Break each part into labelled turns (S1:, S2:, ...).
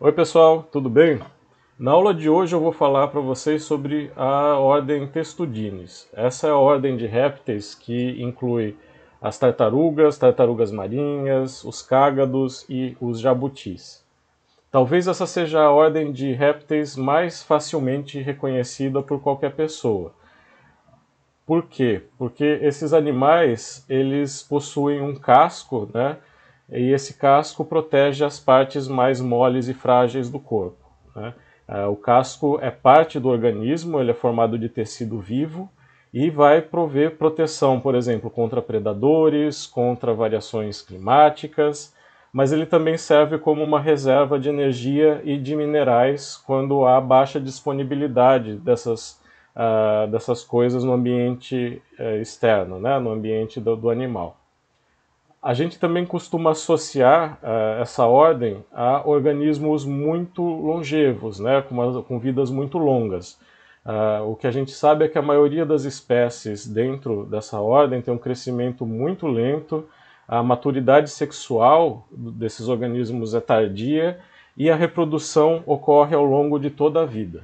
S1: Oi pessoal, tudo bem? Na aula de hoje eu vou falar para vocês sobre a ordem Testudines. Essa é a ordem de répteis que inclui as tartarugas, tartarugas marinhas, os cágados e os jabutis. Talvez essa seja a ordem de répteis mais facilmente reconhecida por qualquer pessoa. Por quê? Porque esses animais, eles possuem um casco, né? e esse casco protege as partes mais moles e frágeis do corpo. Né? É, o casco é parte do organismo, ele é formado de tecido vivo e vai prover proteção, por exemplo, contra predadores, contra variações climáticas, mas ele também serve como uma reserva de energia e de minerais quando há baixa disponibilidade dessas, uh, dessas coisas no ambiente uh, externo, né? no ambiente do, do animal. A gente também costuma associar uh, essa ordem a organismos muito longevos, né, com, uma, com vidas muito longas. Uh, o que a gente sabe é que a maioria das espécies dentro dessa ordem tem um crescimento muito lento, a maturidade sexual desses organismos é tardia e a reprodução ocorre ao longo de toda a vida.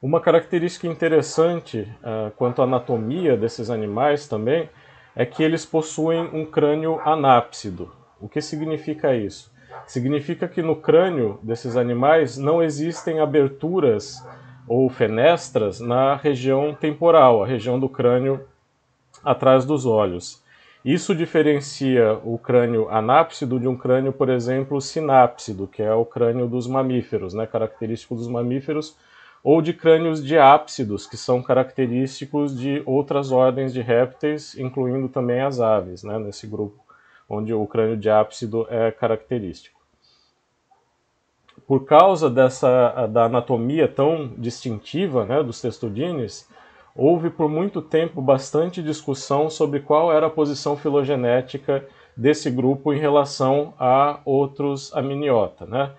S1: Uma característica interessante uh, quanto à anatomia desses animais também é que eles possuem um crânio anápsido. O que significa isso? Significa que no crânio desses animais não existem aberturas ou fenestras na região temporal, a região do crânio atrás dos olhos. Isso diferencia o crânio anápsido de um crânio, por exemplo, sinápsido, que é o crânio dos mamíferos, né, característico dos mamíferos, ou de crânios de ápsidos, que são característicos de outras ordens de répteis, incluindo também as aves, né, nesse grupo onde o crânio de ápsido é característico. Por causa dessa da anatomia tão distintiva né, dos testudines, houve por muito tempo bastante discussão sobre qual era a posição filogenética desse grupo em relação a outros amniota, né?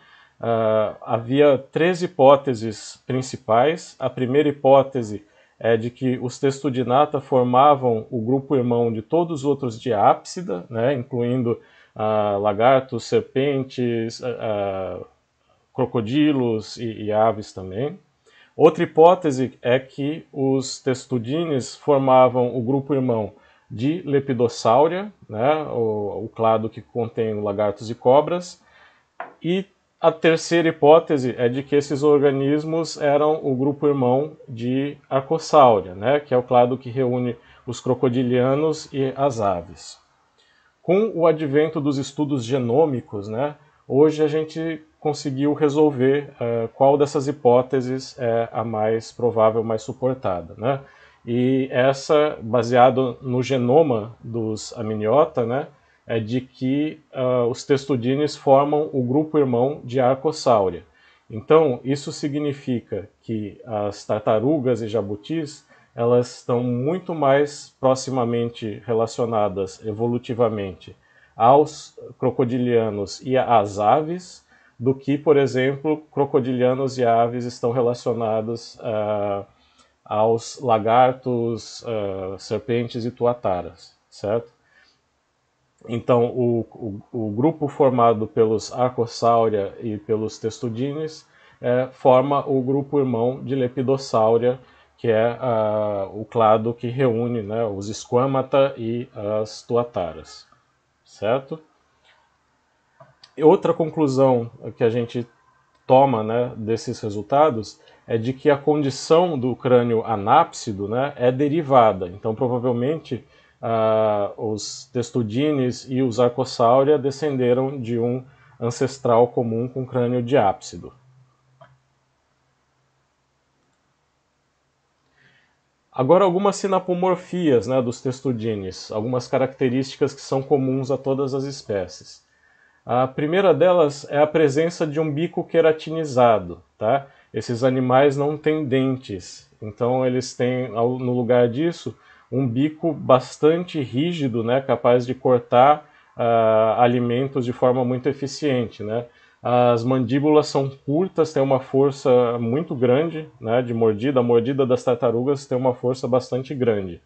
S1: Uh, havia três hipóteses principais. A primeira hipótese é de que os Testudinata formavam o grupo irmão de todos os outros diápsida, né, incluindo uh, lagartos, serpentes, uh, crocodilos e, e, aves também. Outra hipótese é que os Testudines formavam o grupo irmão de Lepidosauria, né, o, o clado que contém lagartos e cobras, e a terceira hipótese é de que esses organismos eram o grupo irmão de Arcosauria, né, que é o clado que reúne os crocodilianos e as aves. Com o advento dos estudos genômicos, né, hoje a gente conseguiu resolver uh, qual dessas hipóteses é a mais provável, mais suportada. Né? E essa, baseado no genoma dos amniota, né, é de que uh, os testudines formam o grupo irmão de Arcosauria. Então, isso significa que as tartarugas e jabutis elas estão muito mais proximamente relacionadas evolutivamente aos crocodilianos e às aves do que, por exemplo, crocodilianos e aves estão relacionados uh, ah, aos lagartos, uh, serpentes e tuataras, certo? Então, o, o, o grupo formado pelos Arcosauria e pelos Testudines é, forma o grupo irmão de Lepidosauria, que é a, o clado que reúne né, os Esquamata e as Tuataras, certo? E outra conclusão que a gente toma né, desses resultados é de que a condição do crânio anápsido né, é derivada. Então, provavelmente, uh, os Testudines e os Arcosauria descenderam de um ancestral comum com crânio de ápsido. Agora algumas sinapomorfias né, dos testudines, algumas características que são comuns a todas as espécies. A primeira delas é a presença de um bico queratinizado. Tá? Esses animais não têm dentes, então eles têm, no lugar disso, um bico bastante rígido, né, capaz de cortar uh, alimentos de forma muito eficiente. Né? As mandíbulas são curtas, têm uma força muito grande né, de mordida. A mordida das tartarugas tem uma força bastante grande.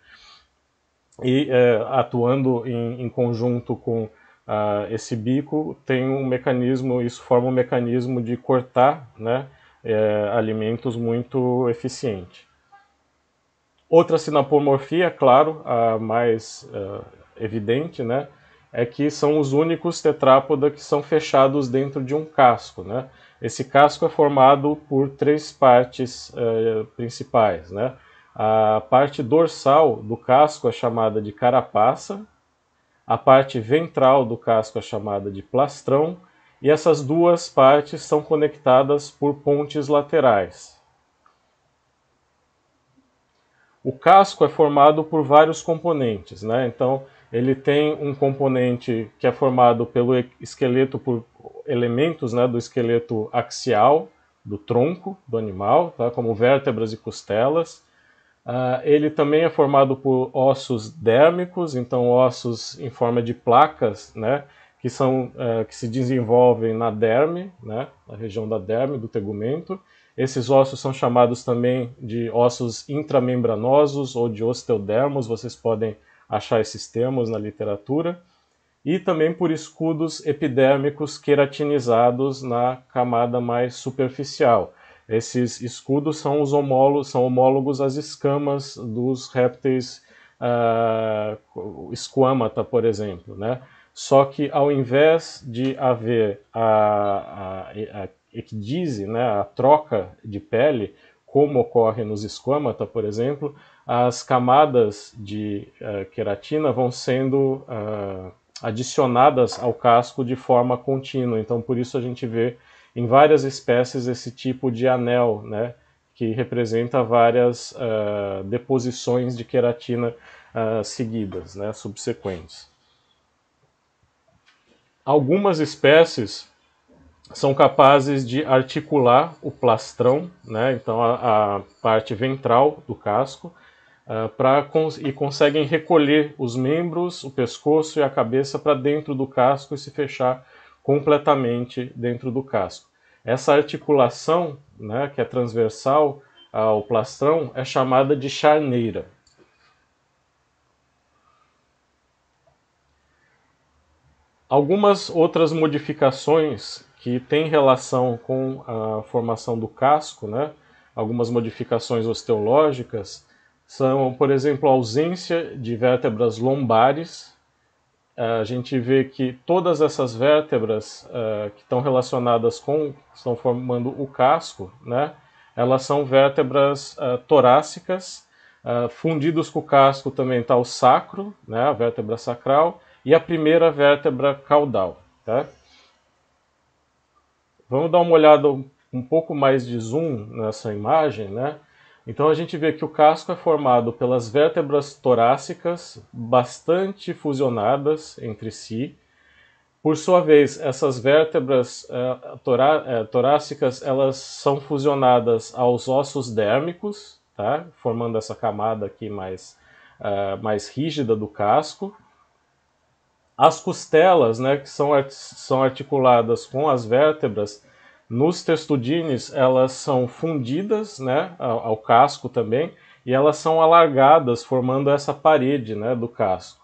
S1: E uh, atuando em, em, conjunto com uh, esse bico, tem um mecanismo, isso forma um mecanismo de cortar né, eh, alimentos muito eficiente. Outra sinapomorfia, claro, a mais uh, evidente, né, é que são os únicos tetrápodos que são fechados dentro de um casco. Né? Esse casco é formado por três partes uh, principais. Né? A parte dorsal do casco é chamada de carapaça, a parte ventral do casco é chamada de plastrão, e essas duas partes são conectadas por pontes laterais. O casco é formado por vários componentes, né? Então, ele tem um componente que é formado pelo esqueleto por elementos, né, do esqueleto axial do tronco do animal, tá? Como vértebras e costelas. Uh, ele também é formado por ossos dérmicos, então ossos em forma de placas, né? Que, são, uh, que se desenvolvem na derme, né, na região da derme, do tegumento, esses ossos são chamados também de ossos intramembranosos ou de osteodermos, vocês podem achar esses termos na literatura. E também por escudos epidérmicos queratinizados na camada mais superficial. Esses escudos são os homólogos, são homólogos às escamas dos répteis uh, ah, esquamata, por exemplo, né? Só que ao invés de haver a, a, a ecdise, né, a troca de pele, como ocorre nos esquamata, por exemplo, as camadas de uh, queratina vão sendo uh, adicionadas ao casco de forma contínua. Então, por isso a gente vê em várias espécies esse tipo de anel, né, que representa várias uh, deposições de queratina seguidas, né, subsequentes. Algumas espécies são capazes de articular o plastrão, né? então a, a parte ventral do casco, uh, pra, e conseguem recolher os membros, o pescoço e a cabeça para dentro do casco e se fechar completamente dentro do casco. Essa articulação, né, que é transversal ao plastrão, é chamada de charneira. Algumas outras modificações que tem relação com a formação do casco, né? algumas modificações osteológicas são, por exemplo, a ausência de vértebras lombares. É, a gente vê que todas essas vértebras uh, que estão relacionadas com, estão formando o casco, né? Elas são vértebras uh, torácicas. Uh, fundidos com o casco também está o sacro, né? A vértebra sacral e a primeira vértebra caudal, tá? Vamos dar uma olhada um pouco mais de zoom nessa imagem, né? Então a gente vê que o casco é formado pelas vértebras torácicas bastante fusionadas entre si. Por sua vez, essas vértebras é, torá é, torácicas elas são fusionadas aos ossos dérmicos, tá? formando essa camada aqui mais, uh, mais rígida do casco. As costelas, né, que são, são articuladas com as vértebras, nos testudines elas são fundidas né, ao, ao casco também e elas são alargadas, formando essa parede né, do casco,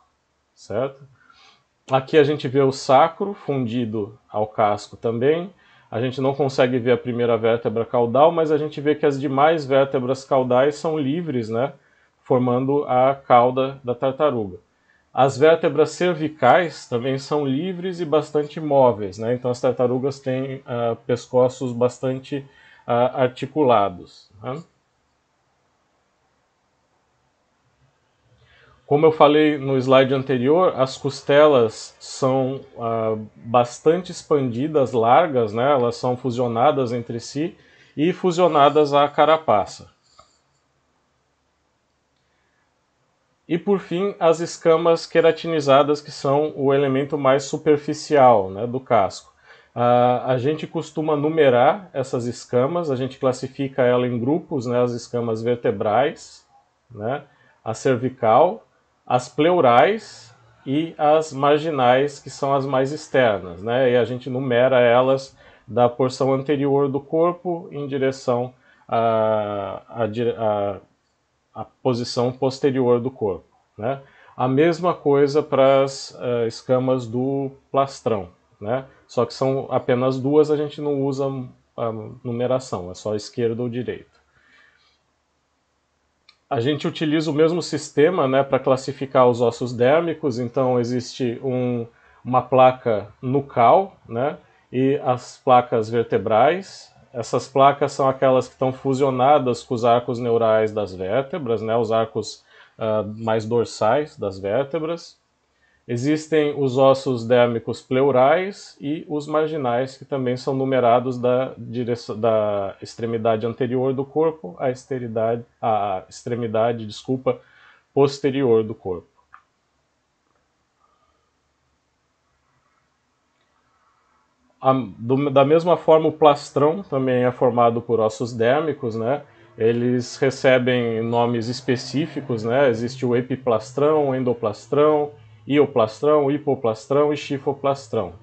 S1: certo? Aqui a gente vê o sacro fundido ao casco também. A gente não consegue ver a primeira vértebra caudal, mas a gente vê que as demais vértebras caudais são livres, né, formando a cauda da tartaruga. As vértebras cervicais também são livres e bastante móveis, né? então as tartarugas têm uh, pescoços bastante uh, articulados. Né? Como eu falei no slide anterior, as costelas são uh, bastante expandidas, largas, né? elas são fusionadas entre si e fusionadas à carapaça. E por fim, as escamas queratinizadas, que são o elemento mais superficial né, do casco. Uh, a gente costuma numerar essas escamas, a gente classifica ela em grupos, né, as escamas vertebrais, né, a cervical, as pleurais e as marginais, que são as mais externas. Né, e a gente numera elas da porção anterior do corpo em direção à, à, à a posição posterior do corpo. Né? A mesma coisa para as uh, escamas do plastrão, né? só que são apenas duas, a gente não usa a ah, numeração, é só esquerda ou direita. A gente utiliza o mesmo sistema né, para classificar os ossos dérmicos, então existe um, uma placa nucal né, e as placas vertebrais, essas placas são aquelas que estão fusionadas com os arcos neurais das vértebras, né? os arcos uh, mais dorsais das vértebras. Existem os ossos dérmicos pleurais e os marginais, que também são numerados da, da extremidade anterior do corpo à, à extremidade desculpa, posterior do corpo. A, do, da mesma forma, o plastrão também é formado por ossos dérmicos, né? Eles recebem nomes específicos, né? Existe o epiplastrão, endoplastrão, ioplastrão, hipoplastrão e chifoplastrão.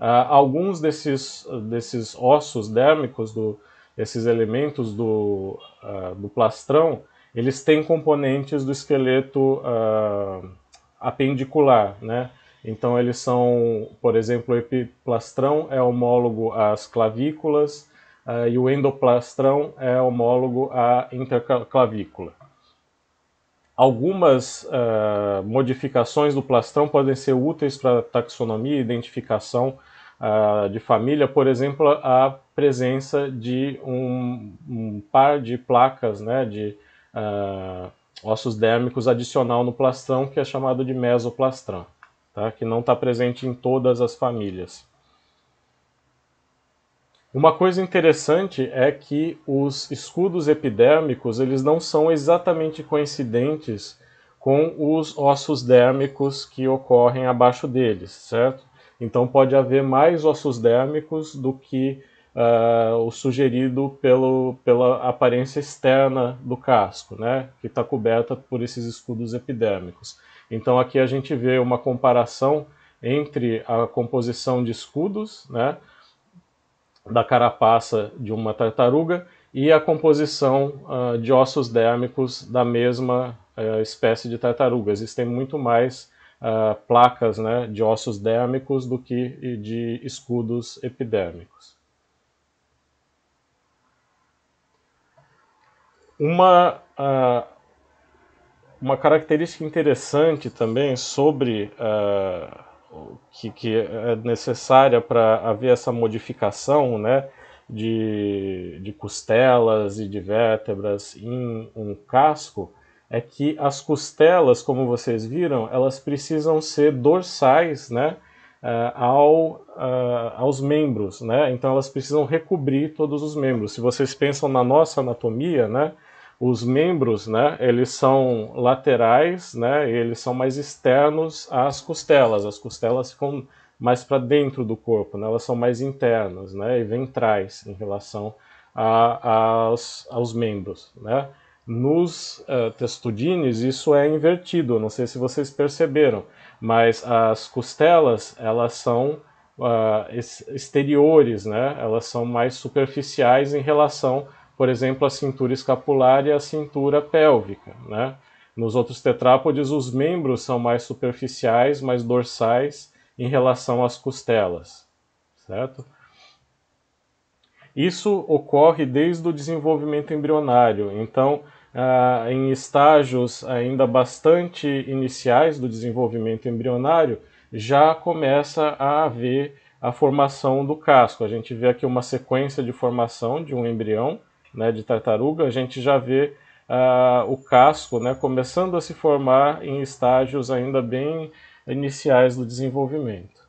S1: Ah, alguns desses, desses ossos dérmicos, do, esses elementos do, ah, do plastrão, eles têm componentes do esqueleto ah, apendicular, né? Então eles são, por exemplo, o epiplastrão é homólogo às clavículas uh, e o endoplastrão é homólogo à interclavícula. Algumas uh, modificações do plastrão podem ser úteis para taxonomia e identificação uh, de família, por exemplo, a presença de um, um par de placas né, de ah, ossos dérmicos adicional no plastrão, que é chamado de mesoplastrão tá? que não está presente em todas as famílias. Uma coisa interessante é que os escudos epidérmicos eles não são exatamente coincidentes com os ossos dérmicos que ocorrem abaixo deles, certo? Então pode haver mais ossos dérmicos do que uh, o sugerido pelo, pela aparência externa do casco, né? que está coberta por esses escudos epidérmicos. Então aqui a gente vê uma comparação entre a composição de escudos, né, da carapaça de uma tartaruga e a composição uh, de ossos dérmicos da mesma uh, espécie de tartaruga. Existem muito mais uh, placas né, de ossos dérmicos do que de escudos epidérmicos. Uma ah, uma característica interessante também sobre uh, que, que é necessária para haver essa modificação né, de, de costelas e de vértebras em um casco é que as costelas, como vocês viram, elas precisam ser dorsais né, é, ao, é, aos membros. Né? Então elas precisam recobrir todos os membros. Se vocês pensam na nossa anatomia, né, os membros, né, eles são laterais, né, eles são mais externos às costelas. As costelas ficam mais para dentro do corpo, né, elas são mais internas, né, e ventrais em relação a, aos, aos membros, né. Nos uh, testudines isso é invertido, não sei se vocês perceberam, mas as costelas elas são uh, exteriores, né? Elas são mais superficiais em relação por exemplo, a cintura escapular e a cintura pélvica. Né? Nos outros tetrápodes, os membros são mais superficiais, mais dorsais em relação às costelas, certo? Isso ocorre desde o desenvolvimento embrionário, então, ah, em estágios ainda bastante iniciais do desenvolvimento embrionário, já começa a haver a formação do casco. A gente vê aqui uma sequência de formação de um embrião, né, de tartaruga, a gente já vê ah, o casco né, começando a se formar em estágios ainda bem iniciais do desenvolvimento.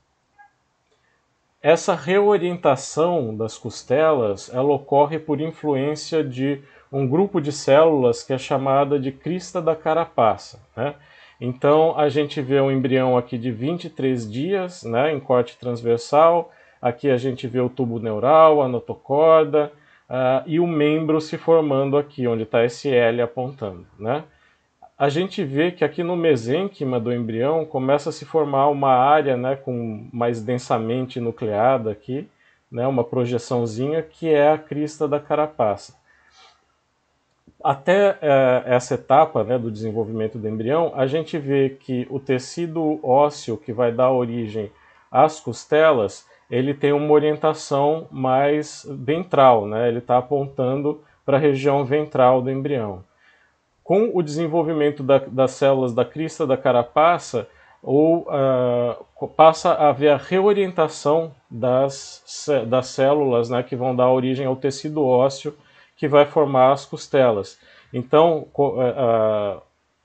S1: Essa reorientação das costelas ela ocorre por influência de um grupo de células que é chamada de crista da carapaça. Né? Então a gente vê um embrião aqui de 23 dias né, em corte transversal, aqui a gente vê o tubo neural, a notocorda, uh, e o membro se formando aqui, onde está esse L apontando, né? A gente vê que aqui no mesênquima do embrião começa a se formar uma área né, com mais densamente nucleada aqui, né, uma projeçãozinha, que é a crista da carapaça. Até eh, essa etapa né, do desenvolvimento do embrião, a gente vê que o tecido ósseo que vai dar origem às costelas ele tem uma orientação mais ventral, né? ele está apontando para a região ventral do embrião. Com o desenvolvimento da, das células da crista da carapaça, ou uh, passa a haver a reorientação das, das células né, que vão dar origem ao tecido ósseo que vai formar as costelas. Então, a, eh,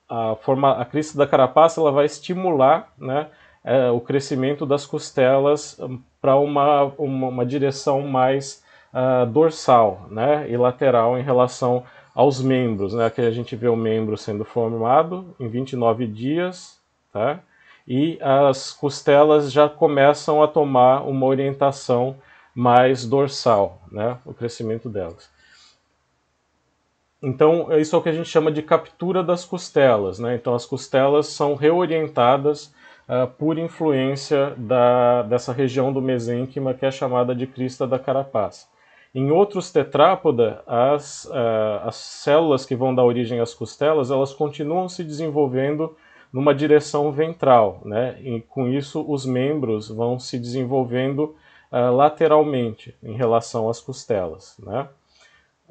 S1: a, a, forma, a crista da carapaça ela vai estimular né, é, o crescimento das costelas hum, para uma, uma, uma, direção mais uh, dorsal né, e lateral em relação aos membros. Né? Aqui a gente vê o membro sendo formado em 29 dias, tá? e as costelas já começam a tomar uma orientação mais dorsal, né? o crescimento delas. Então, isso é o que a gente chama de captura das costelas. Né? Então, as costelas são reorientadas uh, por influência da, dessa região do mesênquima que é chamada de crista da carapaça. Em outros tetrápoda, as, uh, as células que vão dar origem às costelas, elas continuam se desenvolvendo numa direção ventral, né? E com isso os membros vão se desenvolvendo uh, lateralmente em relação às costelas, né?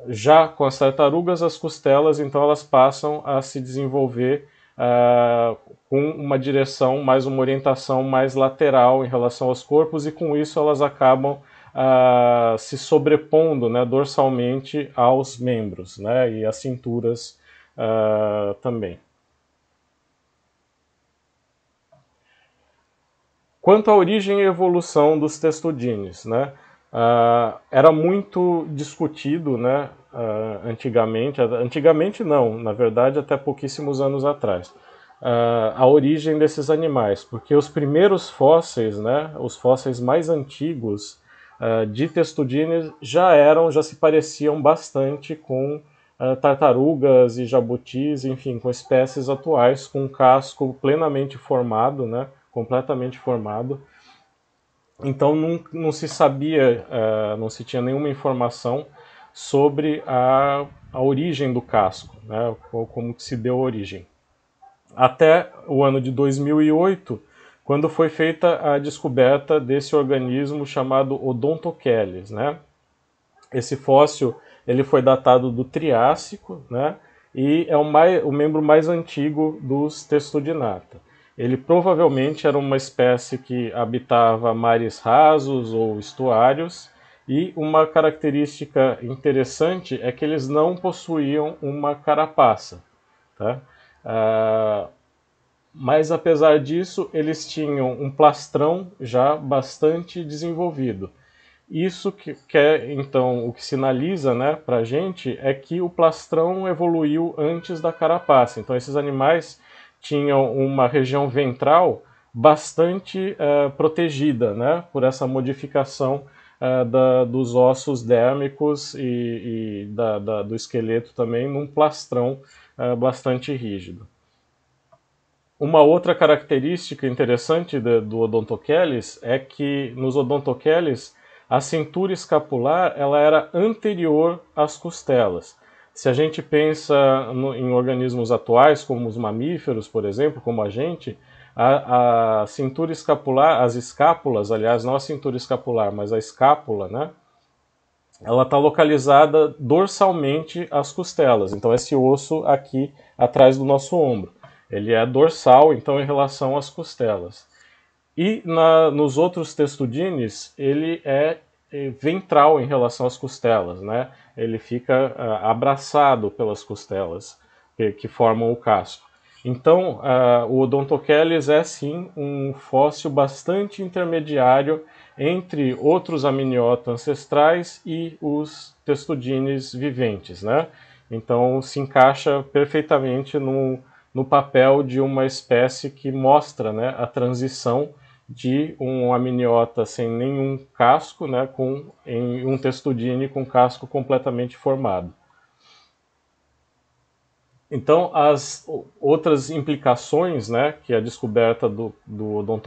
S1: Já com as tartarugas, as costelas então elas passam a se desenvolver uh, com uma direção, mais uma orientação mais lateral em relação aos corpos, e com isso elas acabam uh, se sobrepondo né, dorsalmente aos membros né, e às cinturas uh, também. Quanto à origem e evolução dos testudines, né? Uh, era muito discutido né, uh, antigamente, antigamente não, na verdade até pouquíssimos anos atrás, uh, a origem desses animais, porque os primeiros fósseis, né, os fósseis mais antigos uh, de testudines já eram, já se pareciam bastante com tartarugas e jabutis, enfim, com espécies atuais, com um casco plenamente formado, né, completamente formado. Então não, não se sabia, uh, não se tinha nenhuma informação sobre a, a origem do casco, né, como que se deu a origem. Até o ano de 2008, quando foi feita a descoberta desse organismo chamado Odontocheles, né? Esse fóssil ele foi datado do Triássico, né? E é o, mais, o membro mais antigo dos Testudinata. Ele provavelmente era uma espécie que habitava mares rasos ou estuários e uma característica interessante é que eles não possuíam uma carapaça. Tá? Ah, mas apesar disso, eles tinham um plastrão já bastante desenvolvido. Isso que, que é, então, o que sinaliza né, para a gente é que o plastrão evoluiu antes da carapaça. Então, esses animais tinham uma região ventral bastante uh, protegida né, por essa modificação eh, da, dos ossos dérmicos e, e da, da, do esqueleto também num plastrão eh, bastante rígido. Uma outra característica interessante de, do odontoqueles é que nos odontoqueles a cintura escapular ela era anterior às costelas. Se a gente pensa no, em organismos atuais, como os mamíferos, por exemplo, como a gente, a, a cintura escapular, as escápulas, aliás, não a cintura escapular, mas a escápula, né? ela está localizada dorsalmente às costelas. Então, esse osso aqui atrás do nosso ombro. Ele é dorsal, então, em relação às costelas. E na, nos outros testudines, ele é, é ventral em relação às costelas, né? Ele fica ah, abraçado pelas costelas que, que formam o casco. Então, uh, o Odontocheles é sim um fóssil bastante intermediário entre outros amniotas ancestrais e os testudines viventes, né? Então, se encaixa perfeitamente no, no papel de uma espécie que mostra né, a transição de um amniota sem nenhum casco, né, com em um testudine com casco completamente formado. Então, as outras implicações né, que a descoberta do, do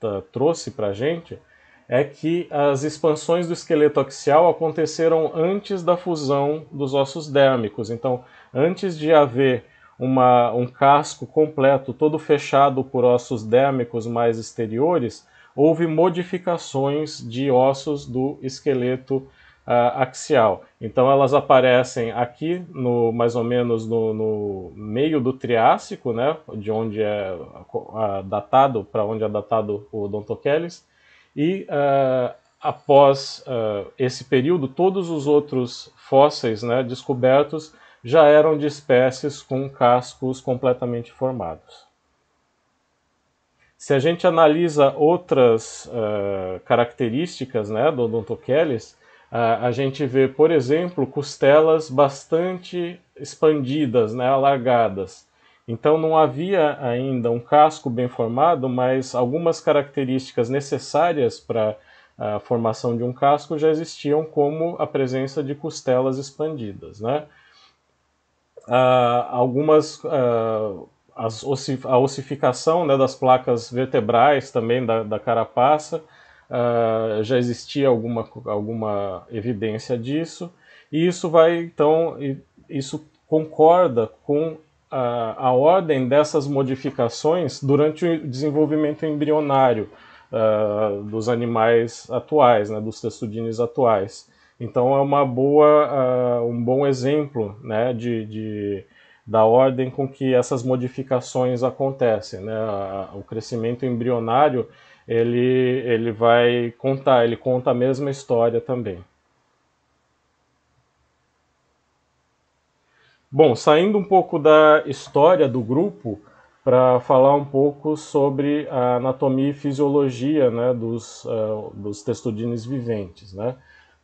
S1: tá, trouxe para a gente é que as expansões do esqueleto axial aconteceram antes da fusão dos ossos dérmicos. Então, antes de haver uma, um casco completo, todo fechado por ossos dérmicos mais exteriores, houve modificações de ossos do esqueleto axial uh, axial. Então elas aparecem aqui no mais ou menos no, no meio do Triássico, né, de onde é uh, datado para onde é datado o Odontocheles, e uh, após ah, esse período todos os outros fósseis, né, descobertos já eram de espécies com cascos completamente formados. Se a gente analisa outras uh, características né, do Odontocheles, a, a gente vê, por exemplo, costelas bastante expandidas, né, alargadas. Então não havia ainda um casco bem formado, mas algumas características necessárias para a formação de um casco já existiam, como a presença de costelas expandidas. Né? algumas as, a ossificação né, das placas vertebrais também da, da carapaça uh, já existia alguma, alguma evidência disso, e isso vai, então, isso concorda com a, a ordem dessas modificações durante o desenvolvimento embrionário uh, dos animais atuais, né, dos testudines atuais. Então é uma boa, uh, um bom exemplo né, de, de, da ordem com que essas modificações acontecem. Né? O crescimento embrionário ele, ele vai contar, ele conta a mesma história também. Bom, saindo um pouco da história do grupo, para falar um pouco sobre a anatomia e fisiologia né, dos, uh, dos testudines viventes. Né?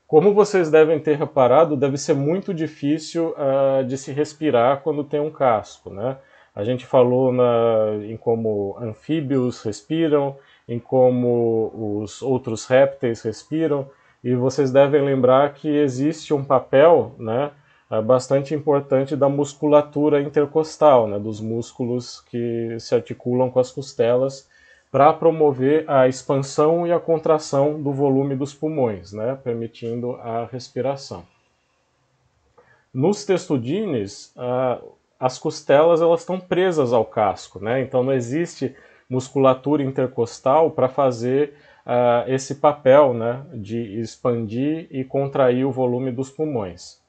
S1: Como vocês devem ter reparado, deve ser muito difícil uh, de se respirar quando tem um casco. Né? A gente falou na, em como anfíbios respiram, em como os outros répteis respiram, e vocês devem lembrar que existe um papel né, eh, bastante importante da musculatura intercostal, né, dos músculos que se articulam com as costelas, para promover a expansão e a contração do volume dos pulmões, né, permitindo a respiração. Nos testudines, ah, as costelas elas estão presas ao casco, né, então não existe musculatura intercostal para fazer uh, esse papel né, de expandir e contrair o volume dos pulmões.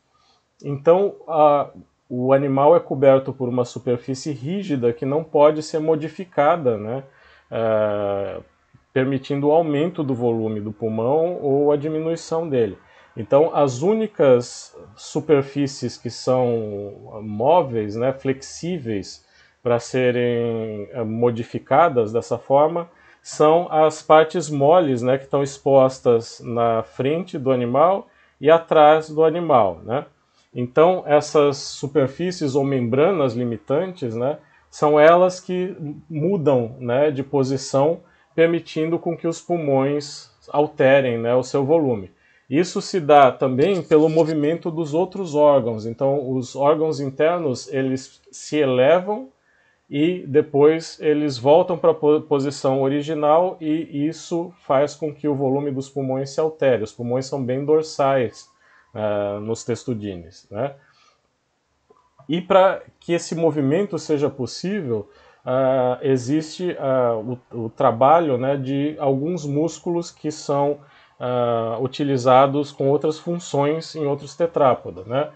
S1: Então, o animal é coberto por uma superfície rígida que não pode ser modificada, né, uh, permitindo o aumento do volume do pulmão ou a diminuição dele. Então, as únicas superfícies que são móveis, né, flexíveis, para serem eh, modificadas dessa forma são as partes moles né, que estão expostas na frente do animal e atrás do animal. Né? Então, essas superfícies ou membranas limitantes né, são elas que mudam né, de posição, permitindo com que os pulmões alterem né, o seu volume. Isso se dá também pelo movimento dos outros órgãos. Então, os órgãos internos eles se elevam e depois eles voltam para a posição original e isso faz com que o volume dos pulmões se altere. Os pulmões são bem dorsais uh, nos testudines. Né? E para que esse movimento seja possível, uh, existe uh, o, o, trabalho né, de alguns músculos que são utilizados com outras funções em outros tetrápodas. Né?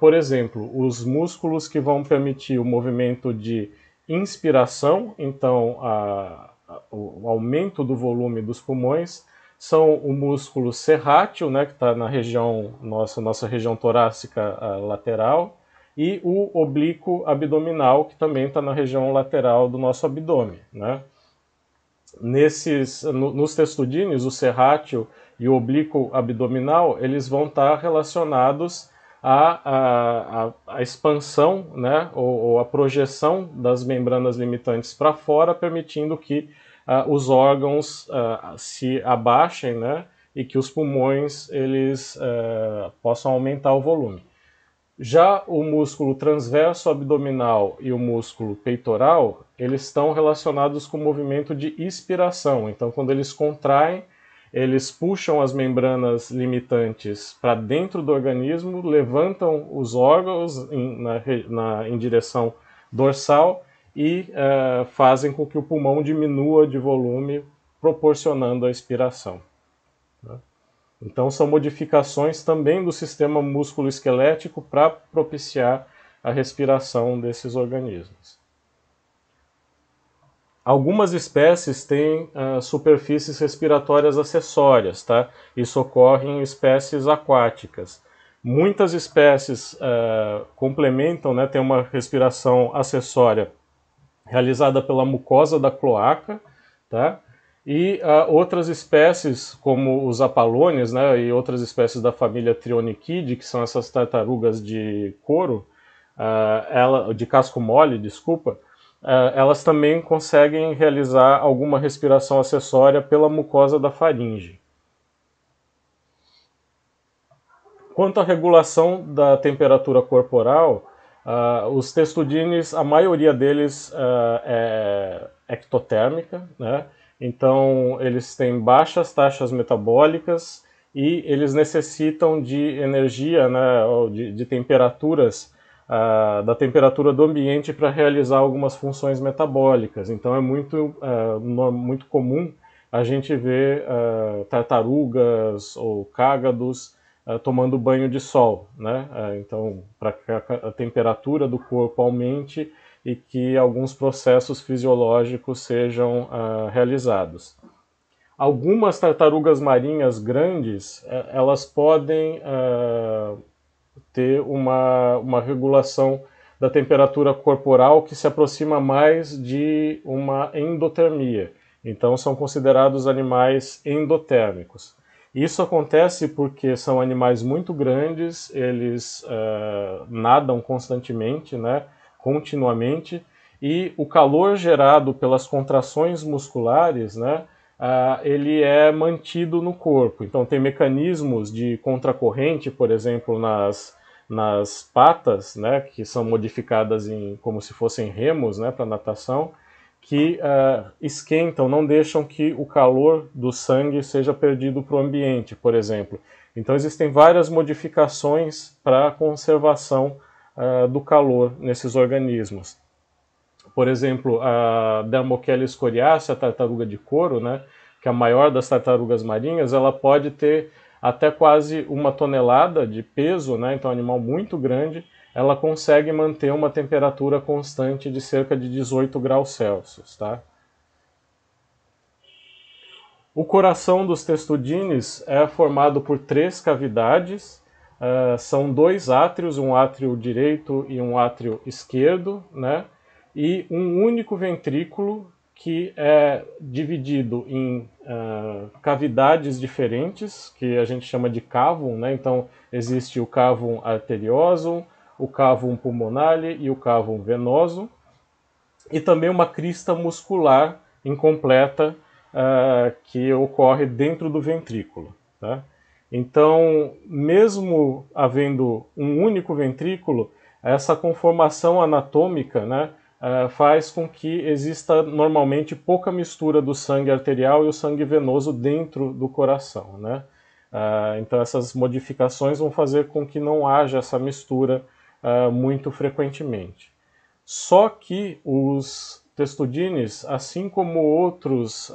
S1: por exemplo, os músculos que vão permitir o movimento de inspiração, então a, a, o aumento do volume dos pulmões, são o músculo serrátil, né, que está na região nossa, nossa região torácica lateral, e o oblíquo abdominal, que também está na região lateral do nosso abdômen. Né? Nesses, no, nos testudines, o serrátil e o oblíquo abdominal, eles vão estar tá relacionados a, a, a expansão né, ou, ou, a projeção das membranas limitantes para fora, permitindo que uh, os órgãos uh, se abaixem né, e que os pulmões eles uh, possam aumentar o volume. Já o músculo transverso abdominal e o músculo peitoral, eles estão relacionados com o movimento de inspiração. Então, quando eles contraem, eles puxam as membranas limitantes para dentro do organismo, levantam os órgãos em, na, na, em direção dorsal e uh, fazem com que o pulmão diminua de volume, proporcionando a expiração. Né? Então, são modificações também do sistema músculo-esquelético para propiciar a respiração desses organismos. Algumas espécies têm ah, superfícies respiratórias acessórias, tá? Isso ocorre em espécies aquáticas. Muitas espécies ah, complementam, né, tem uma respiração acessória realizada pela mucosa da cloaca, tá? E ah, outras espécies, como os apalones, né, e outras espécies da família Trionichide, que são essas tartarugas de couro, ela, de casco mole, desculpa, ah, elas também conseguem realizar alguma respiração acessória pela mucosa da faringe. Quanto à regulação da temperatura corporal, uh, os testudines, a maioria deles uh, é ectotérmica, né? então eles têm baixas taxas metabólicas e eles necessitam de energia, né, de, de temperaturas da temperatura do ambiente para realizar algumas funções metabólicas. Então é muito, é, muito comum a gente ver é, tartarugas ou cágados é, tomando banho de sol, né? então, para que a, temperatura do corpo aumente e que alguns processos fisiológicos sejam realizados. Algumas tartarugas marinhas grandes, elas podem uh, ter uma, uma regulação da temperatura corporal que se aproxima mais de uma endotermia. Então, são considerados animais endotérmicos. Isso acontece porque são animais muito grandes, eles uh, nadam constantemente, né, continuamente, e o calor gerado pelas contrações musculares, né, uh, ele é mantido no corpo. Então, tem mecanismos de contracorrente, por exemplo, nas, nas patas, né, que são modificadas em, como se fossem remos né, para natação, que uh, esquentam, não deixam que o calor do sangue seja perdido para o ambiente, por exemplo. Então existem várias modificações para a conservação uh, do calor nesses organismos. Por exemplo, a Dermochelis coriacea, a tartaruga de couro, né, que é a maior das tartarugas marinhas, ela pode ter até quase uma tonelada de peso, né? então é animal muito grande, ela consegue manter uma temperatura constante de cerca de 18 graus Celsius. Tá? O coração dos testudines é formado por três cavidades, uh, são dois átrios, um átrio direito e um átrio esquerdo, né? e um único ventrículo que é dividido em uh, cavidades diferentes, que a gente chama de cavum, né? Então, existe o cavum arterioso, o cavum pulmonale e o cavum venoso, e também uma crista muscular incompleta uh, que ocorre dentro do ventrículo. Tá? Então, mesmo havendo um único ventrículo, essa conformação anatômica, né? uh, faz com que exista normalmente pouca mistura do sangue arterial e o sangue venoso dentro do coração, né? Uh, então essas modificações vão fazer com que não haja essa mistura uh, muito frequentemente. Só que os testudines, assim como outros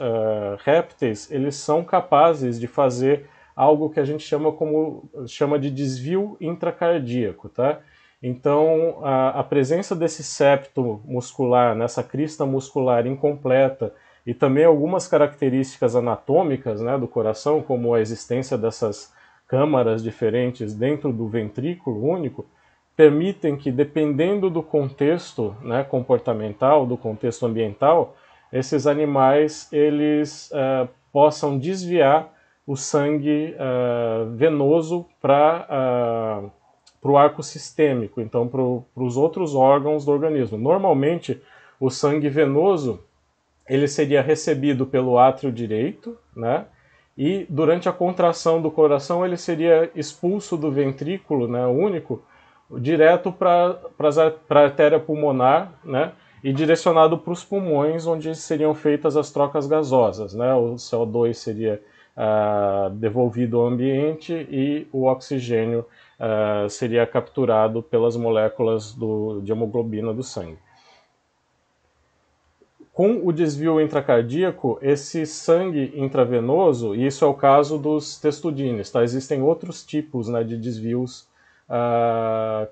S1: répteis, eles são capazes de fazer algo que a gente chama como chama de desvio intracardíaco, tá? Então, a, a presença desse septo muscular, nessa crista muscular incompleta, e também algumas características anatômicas né, do coração, como a existência dessas câmaras diferentes dentro do ventrículo único, permitem que, dependendo do contexto né, comportamental, do contexto ambiental, esses animais eles uh, possam desviar o sangue uh, venoso para uh, ah, para o arco sistêmico, então para os outros órgãos do organismo. Normalmente, o sangue venoso ele seria recebido pelo átrio direito, né? E durante a contração do coração ele seria expulso do ventrículo, né, único, direto para a artéria pulmonar, né? E direcionado para os pulmões, onde seriam feitas as trocas gasosas, né? O CO2 seria ah, devolvido ao ambiente e o oxigênio uh, seria capturado pelas moléculas do, de hemoglobina do sangue. Com o desvio intracardíaco, esse sangue intravenoso, e isso é o caso dos testudines, tá? existem outros tipos né, de desvios Uh,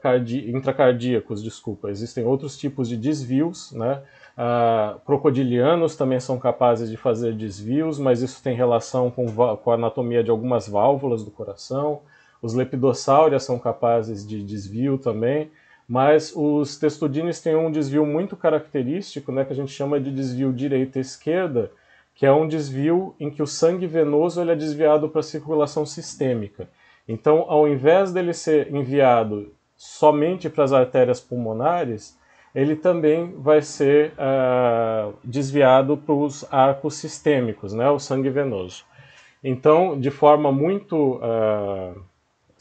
S1: intracardíacos, desculpa. Existem outros tipos de desvios, né? Uh, crocodilianos também são capazes de fazer desvios, mas isso tem relação com, com a anatomia de algumas válvulas do coração. Os lepidossáurias são capazes de desvio também, mas os testudines têm um desvio muito característico, né, que a gente chama de desvio direita-esquerda, que é um desvio em que o sangue venoso ele é desviado para a circulação sistêmica. Então, ao invés dele ser enviado somente para as artérias pulmonares, ele também vai ser uh, desviado para os arcos sistêmicos, né, o sangue venoso. Então, de forma muito uh,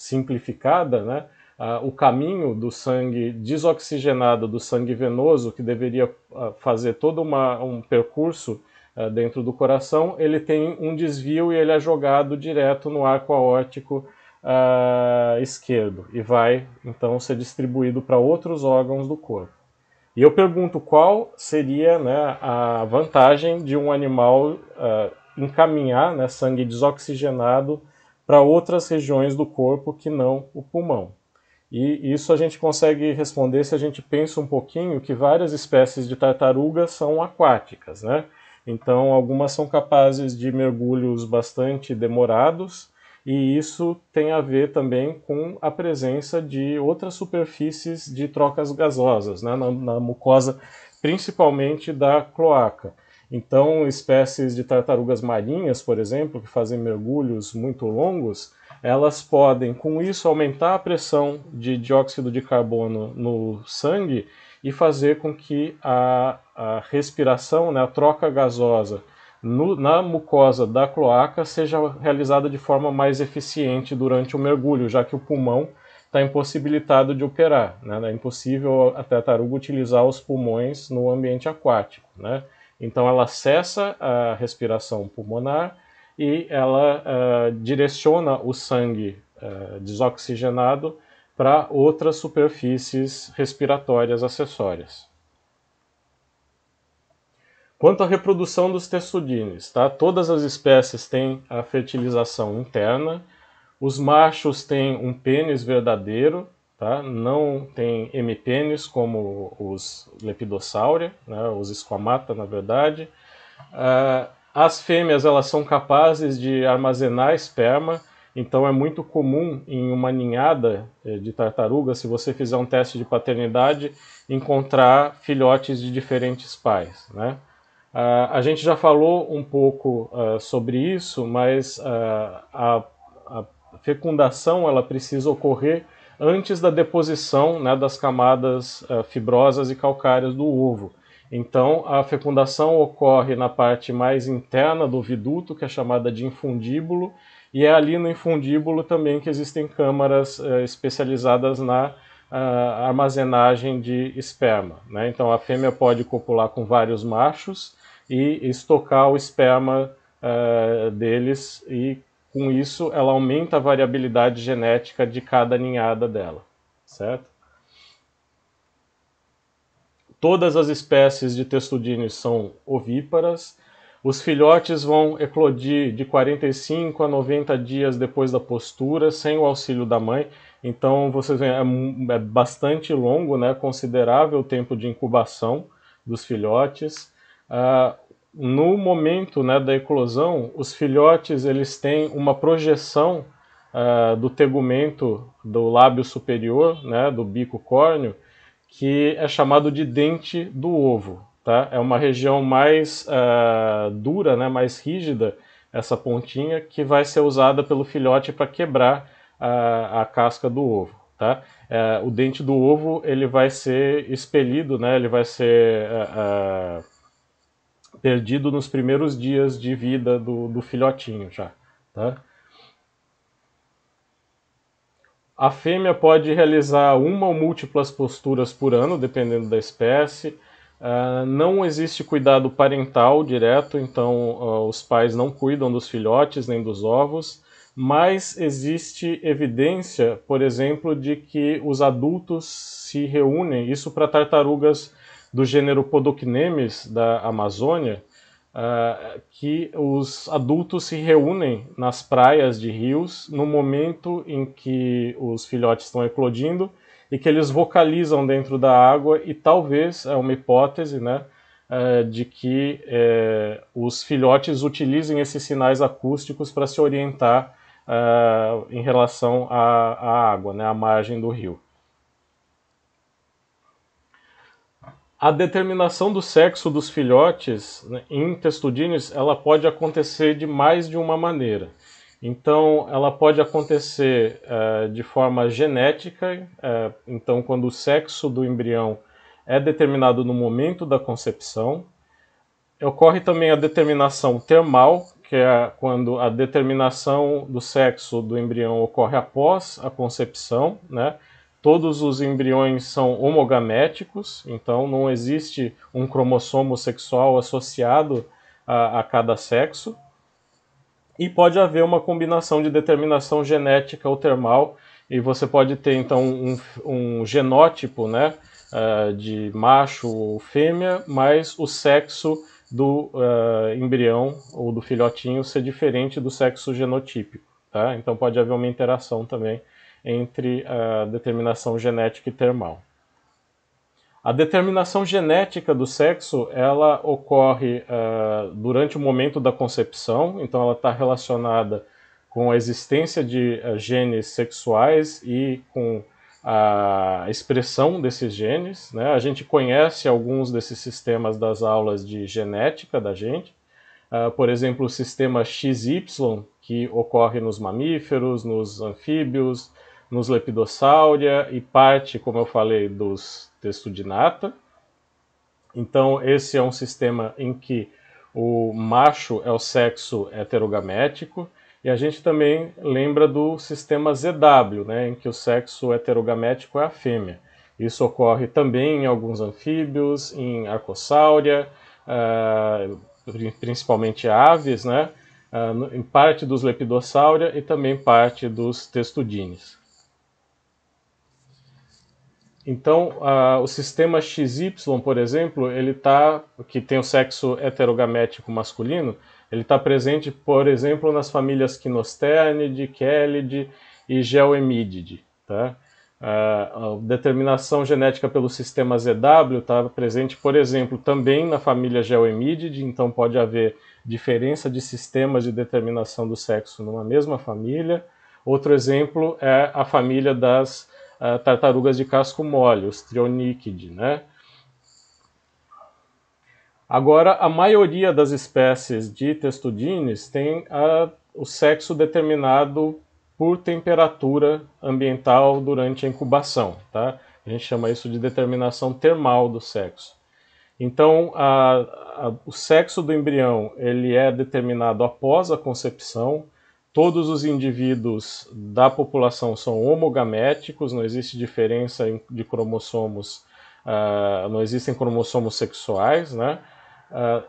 S1: simplificada, né? Uh, o caminho do sangue desoxigenado, do sangue venoso, que deveria uh, fazer todo uma, um percurso uh, dentro do coração, ele tem um desvio e ele é jogado direto no arco aórtico esquerdo e vai então ser distribuído para outros órgãos do corpo. E eu pergunto qual seria né, a vantagem de um animal encaminhar né, sangue desoxigenado para outras regiões do corpo que não o pulmão. E isso a gente consegue responder se a gente pensa um pouquinho que várias espécies de tartarugas são aquáticas, né? Então, algumas são capazes de mergulhos bastante demorados, e isso tem a ver também com a presença de outras superfícies de trocas gasosas, né? na, na mucosa, principalmente da cloaca. Então, espécies de tartarugas marinhas, por exemplo, que fazem mergulhos muito longos, elas podem, com isso, aumentar a pressão de dióxido de carbono no sangue e fazer com que a, a respiração, né, a troca gasosa no, na mucosa da cloaca seja realizada de forma mais eficiente durante o mergulho, já que o pulmão está impossibilitado de operar. Né, né? É impossível a tartaruga utilizar os pulmões no ambiente aquático. Né? Então ela cessa a respiração pulmonar e ela uh, direciona o sangue uh, desoxigenado para outras superfícies respiratórias acessórias. Quanto à reprodução dos testudines, tá? todas as espécies têm a fertilização interna, os machos têm um pênis verdadeiro Tá? Não tem hemipênios como os lepidosauria, né? os esquamata, na verdade. Uh, as fêmeas elas são capazes de armazenar esperma, então é muito comum em uma ninhada eh, de tartaruga, se você fizer um teste de paternidade, encontrar filhotes de diferentes pais. Né? Uh, a gente já falou um pouco uh, sobre isso, mas uh, a, a, fecundação ela precisa ocorrer antes da deposição né, das camadas uh, fibrosas e calcárias do ovo. Então, a fecundação ocorre na parte mais interna do viduto, que é chamada de infundíbulo, e é ali no infundíbulo também que existem câmaras uh, especializadas na uh, armazenagem de esperma. Né? Então, a fêmea pode copular com vários machos e estocar o esperma deles e com isso ela aumenta a variabilidade genética de cada ninhada dela, certo? Todas as espécies de testudines são ovíparas. Os filhotes vão eclodir de 45 a 90 dias depois da postura, sem o auxílio da mãe. Então, vocês veem, é, é bastante longo, né? considerável o tempo de incubação dos filhotes. Uh, no momento né, da eclosão, os filhotes eles têm uma projeção uh, do tegumento do lábio superior, né, do bico córneo, que é chamado de dente do ovo. Tá? É uma região mais uh, dura, né, mais rígida, essa pontinha, que vai ser usada pelo filhote para quebrar a, a casca do ovo. Tá? É, o dente do ovo ele vai ser expelido, né, ele vai ser ah, perdido nos primeiros dias de vida do, do filhotinho já, tá? A fêmea pode realizar uma ou múltiplas posturas por ano, dependendo da espécie. Uh, não existe cuidado parental direto, então uh, os pais não cuidam dos filhotes nem dos ovos, mas existe evidência, por exemplo, de que os adultos se reúnem, isso para tartarugas do gênero Podocnemes da Amazônia, uh, que os adultos se reúnem nas praias de rios no momento em que os filhotes estão eclodindo e que eles vocalizam dentro da água e talvez, é uma hipótese, né, uh, de que uh, os filhotes utilizem esses sinais acústicos para se orientar ah, em relação à, à água, né, à margem do rio. a determinação do sexo dos filhotes né, em testudines ela pode acontecer de mais de uma maneira. Então, ela pode acontecer eh, de forma genética. Eh, então, quando o sexo do embrião é determinado no momento da concepção, ocorre também a determinação termal, que é quando a determinação do sexo do embrião ocorre após a concepção, né? todos os embriões são homogaméticos, então não existe um cromossomo sexual associado a, a, cada sexo. E pode haver uma combinação de determinação genética ou termal, e você pode ter então um, um genótipo né, uh, de macho ou fêmea, mas o sexo do uh, embrião ou do filhotinho ser diferente do sexo genotípico. Tá? Então pode haver uma interação também entre a determinação genética e termal. A determinação genética do sexo ela ocorre uh, durante o momento da concepção, então ela está relacionada com a existência de uh, genes sexuais e com a expressão desses genes. Né? A gente conhece alguns desses sistemas das aulas de genética da gente, uh, por exemplo, o sistema XY, que ocorre nos mamíferos, nos anfíbios, nos Lepidosauria e parte, como eu falei, dos Testudinata. Então, esse é um sistema em que o macho é o sexo heterogamético, e a gente também lembra do sistema ZW, né, em que o sexo heterogamético é a fêmea. Isso ocorre também em alguns anfíbios, em arcosauria, uh, principalmente aves, né, uh, em parte dos lepidosauria e também parte dos testudines. Então, uh, o sistema XY, por exemplo, ele tá, que tem o sexo heterogamético masculino, ele está presente, por exemplo, nas famílias Quinosternide, Kelide e Geoemidide. Tá? Uh, a determinação genética pelo sistema ZW está presente, por exemplo, também na família Geoemidide, então pode haver diferença de sistemas de determinação do sexo numa mesma família. Outro exemplo é a família das uh, tartarugas de casco mole, os trioníquide, né? Agora, a maioria das espécies de testudines tem a, o sexo determinado por temperatura ambiental durante a incubação, tá? A gente chama isso de determinação termal do sexo. Então, a, a, o sexo do embrião ele é determinado após a concepção, todos os indivíduos da população são homogaméticos, não existe diferença de cromossomos, uh, não existem cromossomos sexuais, né? Uh,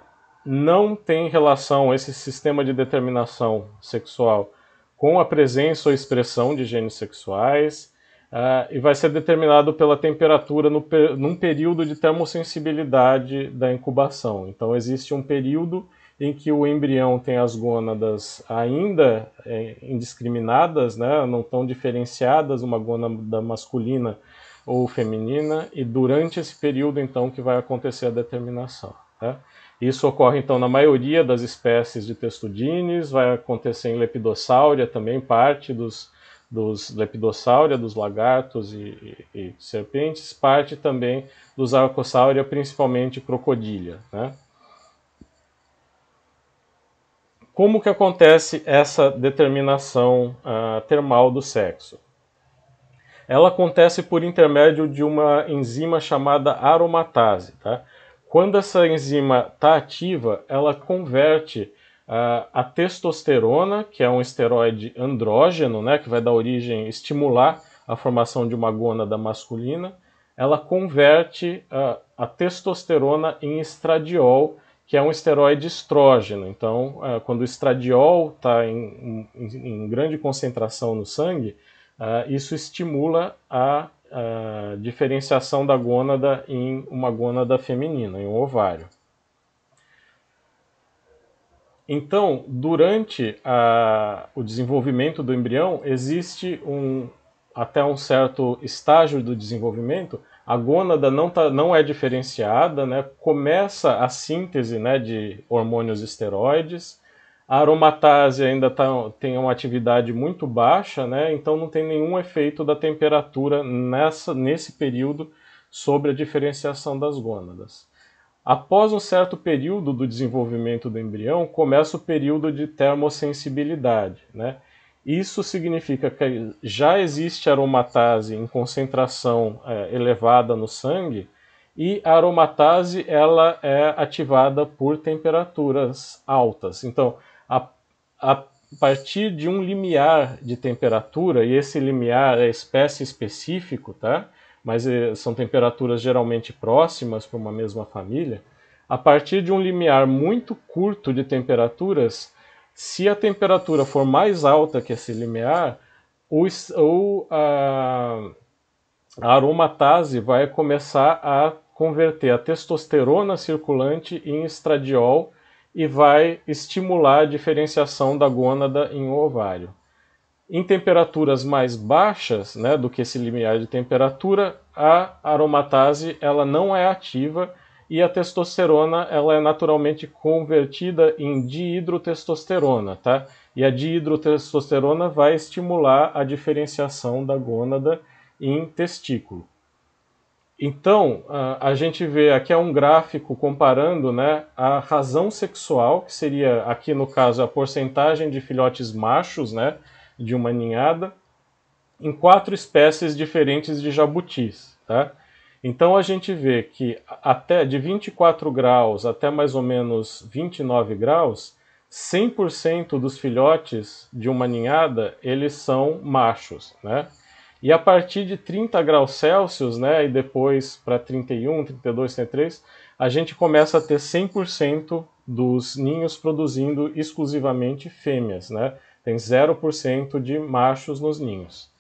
S1: não tem relação esse sistema de determinação sexual com a presença ou expressão de genes sexuais uh, e vai ser determinado pela temperatura no, num período de termossensibilidade da incubação. Então existe um período em que o embrião tem as gônadas ainda é, indiscriminadas, né, não tão diferenciadas, uma gônada masculina ou feminina, e durante esse período, então, que vai acontecer a determinação. Tá? Isso ocorre, então, na maioria das espécies de testudines, vai acontecer em lepidossáurea também, parte dos, dos dos lagartos e, e, e serpentes, parte também dos arcosauria, principalmente crocodilha, né? Como que acontece essa determinação uh, termal do sexo? Ela acontece por intermédio de uma enzima chamada aromatase. Tá? Quando essa enzima está ativa, ela converte uh, a testosterona, que é um esteroide andrógeno, né, que vai dar origem, estimular a formação de uma gônada masculina, ela converte uh, a testosterona em estradiol, que é um esteroide estrógeno. Então, é, quando o estradiol está em, em, em, grande concentração no sangue, é, isso estimula a, a é, diferenciação da gônada em uma gônada feminina, em um ovário. Então, durante a, o desenvolvimento do embrião, existe um, até um certo estágio do desenvolvimento a gônada não, tá, não é diferenciada, né? começa a síntese né, de hormônios esteroides, a aromatase ainda tá, tem uma atividade muito baixa, né? então não tem nenhum efeito da temperatura nessa, nesse período sobre a diferenciação das gônadas. Após um certo período do desenvolvimento do embrião, começa o período de termossensibilidade, né? Isso significa que já existe aromatase em concentração é, elevada no sangue e a aromatase ela é ativada por temperaturas altas. Então, a, a partir de um limiar de temperatura, e esse limiar é espécie específico, tá? mas é, são temperaturas geralmente próximas para uma mesma família, a partir de um limiar muito curto de temperaturas, se a temperatura for mais alta que esse limiar, o, o, a, a aromatase vai começar a converter a testosterona circulante em estradiol e vai estimular a diferenciação da gônada em ovário. Em temperaturas mais baixas né, do que esse limiar de temperatura, a aromatase ela não é ativa e a testosterona ela é naturalmente convertida em diidrotestosterona, tá? E a diidrotestosterona vai estimular a diferenciação da gônada em testículo. Então, a gente vê aqui é um gráfico comparando né, a razão sexual, que seria aqui no caso a porcentagem de filhotes machos né, de uma ninhada, em quatro espécies diferentes de jabutis. Tá? Então a gente vê que até de 24 graus até mais ou menos 29 graus, 100% dos filhotes de uma ninhada, eles são machos, né? E a partir de 30 graus Celsius, né, e depois para 31, 32, 33, a gente começa a ter 100% dos ninhos produzindo exclusivamente fêmeas, né? Tem 0% de machos nos ninhos.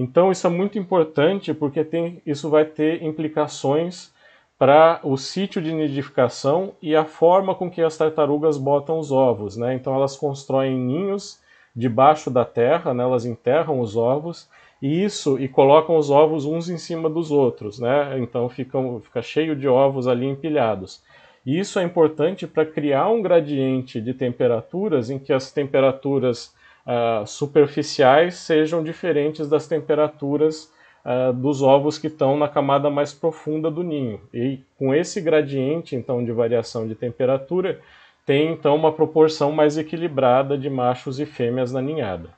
S1: Então isso é muito importante porque tem, isso vai ter implicações para o sítio de nidificação e a forma com que as tartarugas botam os ovos. Né? Então elas constroem ninhos debaixo da terra, né? elas enterram os ovos e isso e colocam os ovos uns em cima dos outros, né? Então ficam, fica cheio de ovos ali empilhados. E isso é importante para criar um gradiente de temperaturas em que as temperaturas ah, superficiais sejam diferentes das temperaturas uh, dos ovos que estão na camada mais profunda do ninho. E com esse gradiente então de variação de temperatura, tem então uma proporção mais equilibrada de machos e fêmeas na ninhada.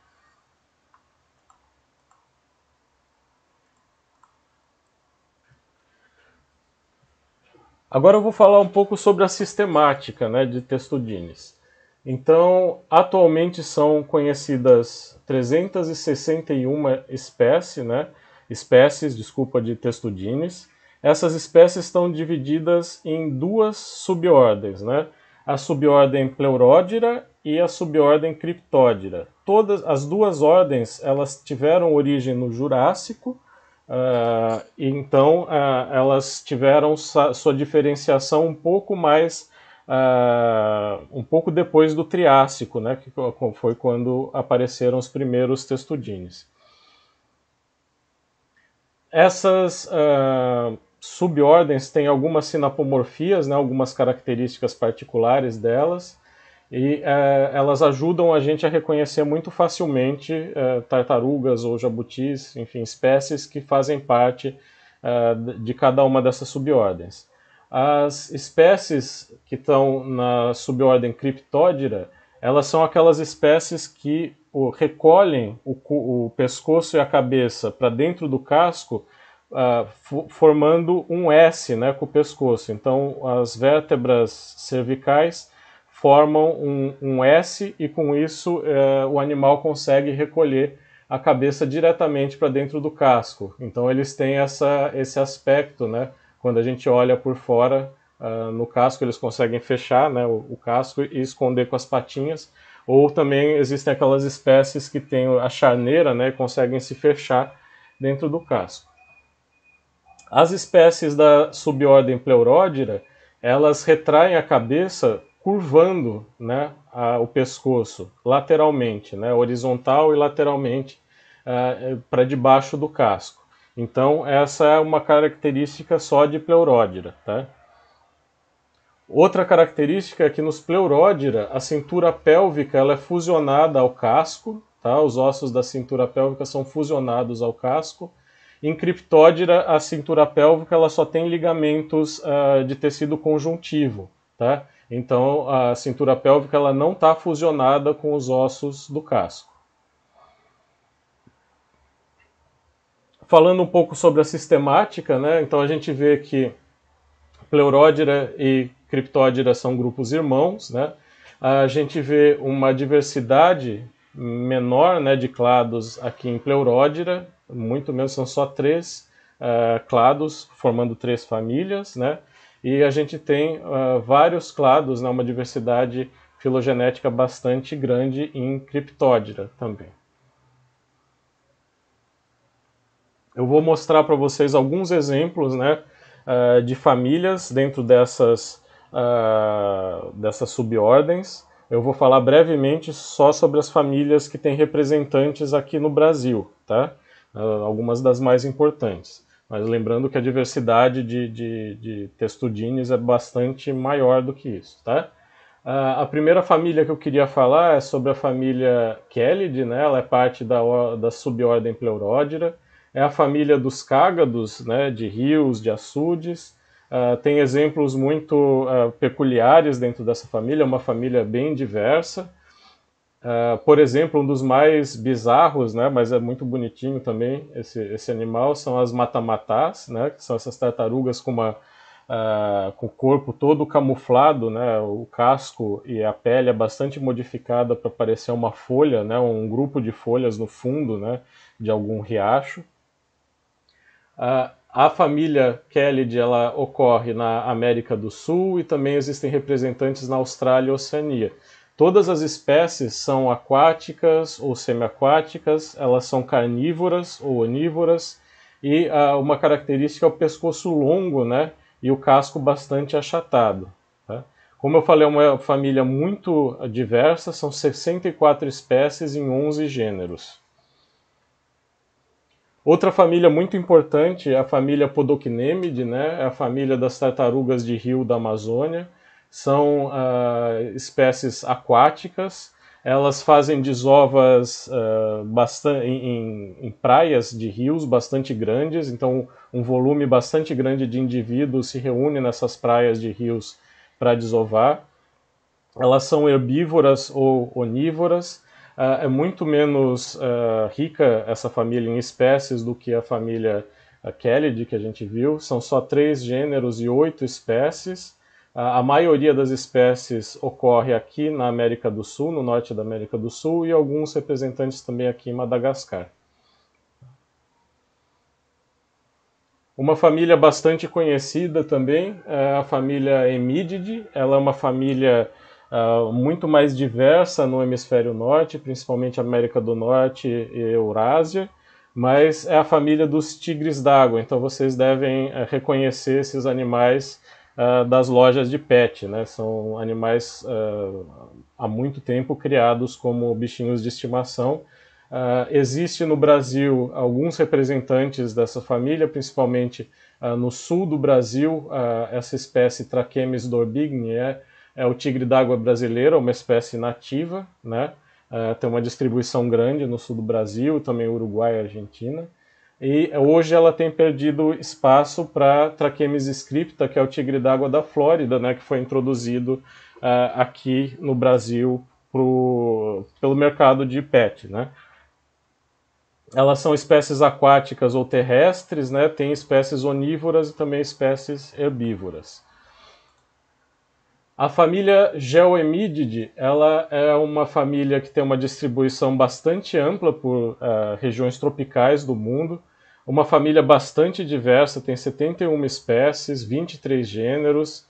S1: Agora eu vou falar um pouco sobre a sistemática né, de Testudines. Então, atualmente são conhecidas 361 espécies, né? espécies, desculpa, de testudines. Essas espécies estão divididas em duas subordens, né? A subordem pleuródira e a subordem criptódira. Todas as duas ordens elas tiveram origem no Jurássico, uh, então uh, elas tiveram sua diferenciação um pouco mais Uh, um pouco depois do Triássico, né, que foi quando apareceram os primeiros testudines. Essas uh, subordens têm algumas sinapomorfias, né, algumas características particulares delas, e uh, elas ajudam a gente a reconhecer muito facilmente eh, tartarugas ou jabutis, enfim, espécies que fazem parte eh, de cada uma dessas subordens. As espécies que estão na subordem Cryptodira, elas são aquelas espécies que o, recolhem o, o, pescoço e a cabeça para dentro do casco, uh, formando um S né, com o pescoço. Então, as vértebras cervicais formam um, um S e, com isso, uh, o animal consegue recolher a cabeça diretamente para dentro do casco. Então, eles têm essa, esse aspecto, né? Quando a gente olha por fora, uh, no casco eles conseguem fechar né, o, o, casco e esconder com as patinhas. Ou também existem aquelas espécies que têm a charneira, né, conseguem se fechar dentro do casco. As espécies da subordem pleuródira, elas retraem a cabeça curvando né, a, o pescoço lateralmente, né, horizontal e lateralmente uh, para debaixo do casco. Então, essa é uma característica só de pleuródira. Tá? Outra característica é que nos pleuródira, a cintura pélvica ela é fusionada ao casco, tá? os ossos da cintura pélvica são fusionados ao casco. Em criptódira, a cintura pélvica ela só tem ligamentos uh, de tecido conjuntivo. Tá? Então, a cintura pélvica ela não está fusionada com os ossos do casco. falando um pouco sobre a sistemática, né? Então a gente vê que pleuródira e criptódira são grupos irmãos, né? A gente vê uma diversidade menor, né, de clados aqui em pleuródira, muito menos são só três uh, clados formando três famílias, né? E a gente tem uh, vários clados, né, uma diversidade filogenética bastante grande em criptódira também. Eu vou mostrar para vocês alguns exemplos né, uh, de famílias dentro dessas, uh, dessas subordens. Eu vou falar brevemente só sobre as famílias que têm representantes aqui no Brasil, tá? Uh, algumas das mais importantes. Mas lembrando que a diversidade de, de, de testudines é bastante maior do que isso, tá? a primeira família que eu queria falar é sobre a família Kellyde, né? Ela é parte da, da subordem Pleuródira é a família dos cágados, né, de rios, de açudes. Uh, tem exemplos muito uh, peculiares dentro dessa família, uma família bem diversa. Uh, por exemplo, um dos mais bizarros, né, mas é muito bonitinho também esse, esse animal, são as matamatás, né, que são essas tartarugas com, uma, uh, com o corpo todo camuflado, né, o casco e a pele é bastante modificada para parecer uma folha, né, um grupo de folhas no fundo né, de algum riacho. A, a família Kellyd ela ocorre na América do Sul e também existem representantes na Austrália e Oceania. Todas as espécies são aquáticas ou semiaquáticas, elas são carnívoras ou onívoras e uma característica é o pescoço longo, né, e o casco bastante achatado. Tá? Como eu falei, é uma família muito diversa, são 64 espécies em 11 gêneros. Outra família muito importante é a família Podocnemide, né? É a família das tartarugas de rio da Amazônia. São uh, espécies aquáticas, elas fazem desovas uh, ah, bastante, em, em, praias de rios bastante grandes, então um volume bastante grande de indivíduos se reúne nessas praias de rios para desovar. Elas são herbívoras ou onívoras, ah, é muito menos ah, rica essa família em espécies do que a família ah, Kelly que a gente viu. São só três gêneros e oito espécies. A maioria das espécies ocorre aqui na América do Sul, no norte da América do Sul, e alguns representantes também aqui em Madagascar. Uma família bastante conhecida também é a família Hemididae. Ela é uma família uh, muito mais diversa no hemisfério norte, principalmente América do Norte e Eurásia, mas é a família dos tigres d'água, então vocês devem uh, reconhecer esses animais uh, das lojas de pet, né? São animais ah, há muito tempo criados como bichinhos de estimação. Uh, existe no Brasil alguns representantes dessa família, principalmente uh, no sul do Brasil, uh, essa espécie Trachemes dorbigne é é o tigre d'água brasileiro, é uma espécie nativa, né? É, tem uma distribuição grande no sul do Brasil, também Uruguai e Argentina. E hoje ela tem perdido espaço para Trachemes scripta, que é o tigre d'água da Flórida, né, que foi introduzido uh, aqui no Brasil pro, pelo mercado de pet. Né? Elas são espécies aquáticas ou terrestres, né? tem espécies onívoras e também espécies herbívoras. A família Geoemídide, ela é uma família que tem uma distribuição bastante ampla por uh, regiões tropicais do mundo, uma família bastante diversa, tem 71 espécies, 23 gêneros.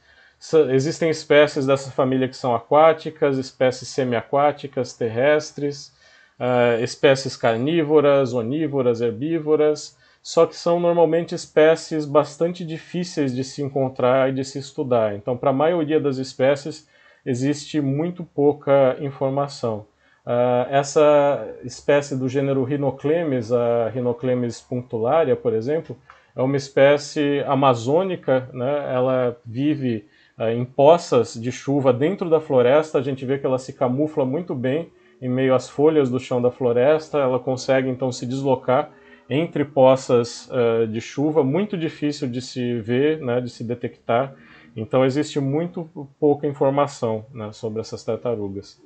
S1: Existem espécies dessa família que são aquáticas, espécies semiaquáticas, terrestres, uh, espécies carnívoras, onívoras, herbívoras, só que são normalmente espécies bastante difíceis de se encontrar e de se estudar. Então, para a maioria das espécies, existe muito pouca informação. Uh, essa espécie do gênero Rhinoclemes, a Rhinoclemes punctularia, por exemplo, é uma espécie amazônica, né? ela vive uh, em poças de chuva dentro da floresta, a gente vê que ela se camufla muito bem em meio às folhas do chão da floresta, ela consegue então se deslocar entre poças uh, de chuva, muito difícil de se ver, né, de se detectar. Então existe muito pouca informação né, sobre essas tartarugas.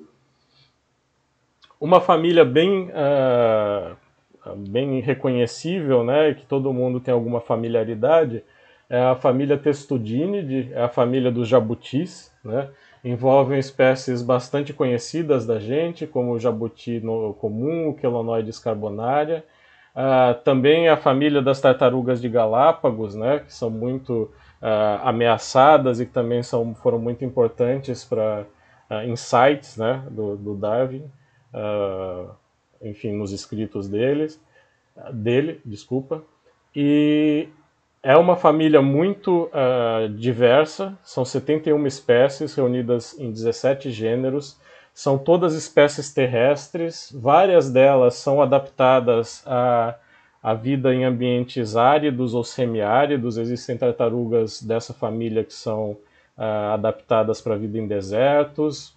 S1: Uma família bem, uh, bem reconhecível, né, que todo mundo tem alguma familiaridade, é a família Testudinidae, é a família dos jabutis, né? envolvem espécies bastante conhecidas da gente, como o jabuti comum, o quelonoides carbonária, Uh, também a família das tartarugas de Galápagos, né, que são muito uh, ameaçadas e que também são, foram muito importantes para uh, ah, insights né, do, do Darwin, enfim, nos escritos deles, dele, desculpa. E é uma família muito diversa, são 71 espécies reunidas em 17 gêneros, são todas espécies terrestres, várias delas são adaptadas à, à vida em ambientes áridos ou semiáridos, existem tartarugas dessa família que são ah, adaptadas para a vida em desertos.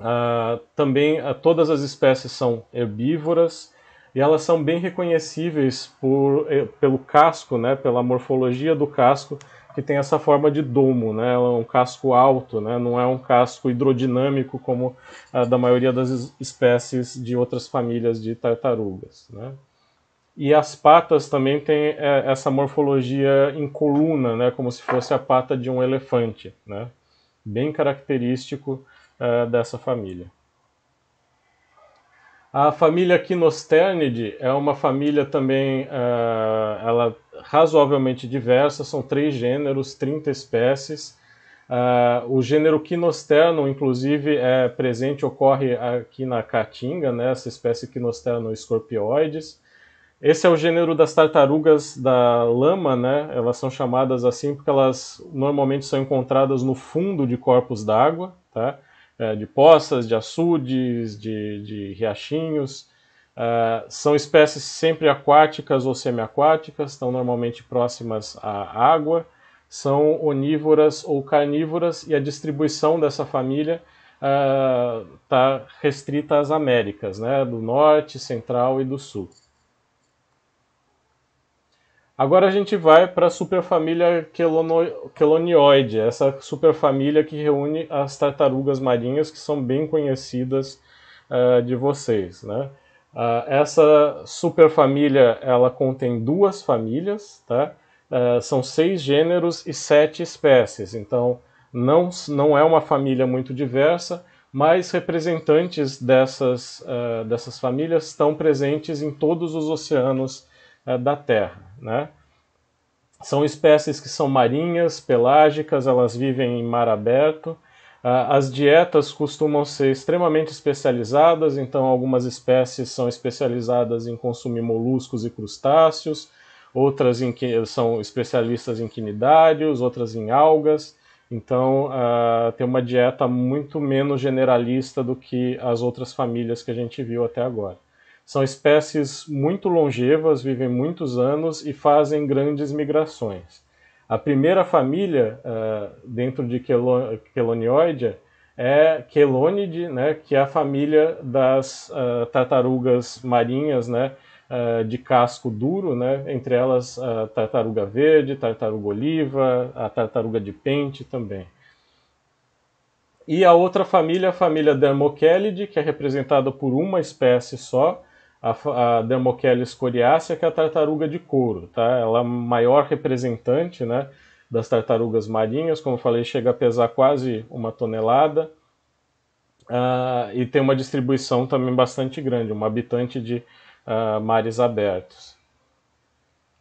S1: Ah, também ah, todas as espécies são herbívoras e elas são bem reconhecíveis por, eh, pelo casco, né, pela morfologia do casco, que tem essa forma de domo, né? Ela é um casco alto, né? Não é um casco hidrodinâmico como a da maioria das espécies de outras famílias de tartarugas, né? E as patas também têm é, essa morfologia em coluna, né? Como se fosse a pata de um elefante, né? Bem característico é, dessa família. A família Quinosternide é uma família também, uh, ela razoavelmente diversa, são três gêneros, 30 espécies. Uh, o gênero quinosterno, inclusive, é presente, ocorre aqui na caatinga, né, essa espécie quinosterno escorpioides. Esse é o gênero das tartarugas da lama, né? Elas são chamadas assim porque elas normalmente são encontradas no fundo de corpos d'água, tá? É, de poças, de açudes, de, de riachinhos. Uh, são espécies sempre aquáticas ou semiaquáticas, estão normalmente próximas à água, são onívoras ou carnívoras e a distribuição dessa família está ah, uh, restrita às Américas, né, do norte, central e do sul. Agora a gente vai para a superfamília quelonioide, Chelonioide, essa superfamília que reúne as tartarugas marinhas que são bem conhecidas uh, de vocês, né? Uh, essa superfamília ela contém duas famílias, tá? Uh, são seis gêneros e sete espécies. Então não, não é uma família muito diversa, mas representantes dessas, uh, dessas famílias estão presentes em todos os oceanos eh, da Terra. Né? São espécies que são marinhas, pelágicas, elas vivem em mar aberto ah, as dietas costumam ser extremamente especializadas, então algumas espécies são especializadas em consumir moluscos e crustáceos, outras em, são especialistas em quinidários, outras em algas. Então, uh, tem uma dieta muito menos generalista do que as outras famílias que a gente viu até agora. São espécies muito longevas, vivem muitos anos e fazem grandes migrações. A primeira família uh, dentro de Quelon Quelonioidea é Quelonidae, né, que é a família das uh, tartarugas marinhas, né, uh, de casco duro, né, entre elas a tartaruga verde, tartaruga oliva, a tartaruga de pente também. E a outra família, é a família Dermochelidae, que é representada por uma espécie só, a, a Dermochelis coriácea, que é a tartaruga de couro, tá? Ela é a maior representante, né, das tartarugas marinhas, como eu falei, chega a pesar quase uma tonelada uh, e tem uma distribuição também bastante grande, uma habitante de uh, mares abertos.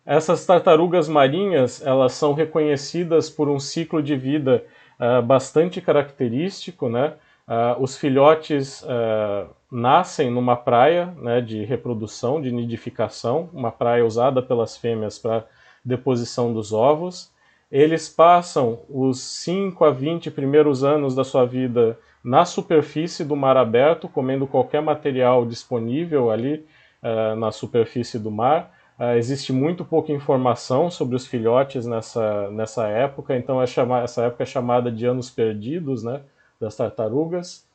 S1: Essas tartarugas marinhas, elas são reconhecidas por um ciclo de vida uh, bastante característico, né? Uh, os filhotes uh, nascem numa praia né, de reprodução, de nidificação, uma praia usada pelas fêmeas para deposição dos ovos. Eles passam os 5 a 20 primeiros anos da sua vida na superfície do mar aberto, comendo qualquer material disponível ali uh, na superfície do mar. Uh, existe muito pouca informação sobre os filhotes nessa, nessa época, então é chama, essa época é chamada de anos perdidos né, das tartarugas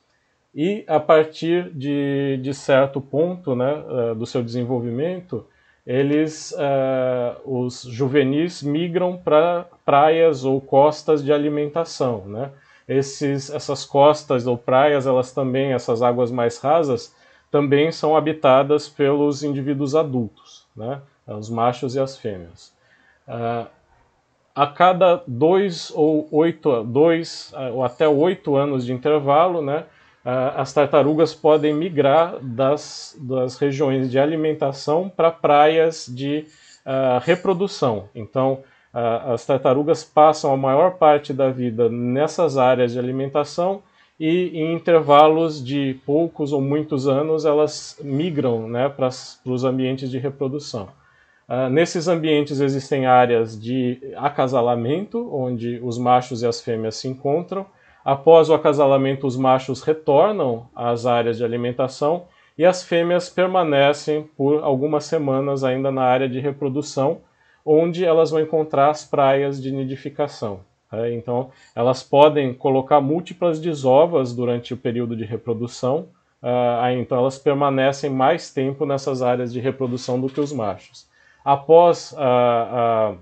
S1: e a partir de, de certo ponto né, eh, do seu desenvolvimento, eles, uh, os juvenis migram para praias ou costas de alimentação, né? Esses, essas costas ou praias, elas também, essas águas mais rasas, também são habitadas pelos indivíduos adultos, né? Os machos e as fêmeas. Uh, a cada dois ou oito, dois ou até oito anos de intervalo, né? Ah, as tartarugas podem migrar das, das regiões de alimentação para praias de uh, reprodução. Então, uh, as tartarugas passam a maior parte da vida nessas áreas de alimentação e em intervalos de poucos ou muitos anos elas migram né, para os ambientes de reprodução. Uh, nesses ambientes existem áreas de acasalamento, onde os machos e as fêmeas se encontram, Após o acasalamento, os machos retornam às áreas de alimentação e as fêmeas permanecem por algumas semanas ainda na área de reprodução, onde elas vão encontrar as praias de nidificação. Né? Então, elas podem colocar múltiplas desovas durante o período de reprodução, ah, então elas permanecem mais tempo nessas áreas de reprodução do que os machos. Após a, a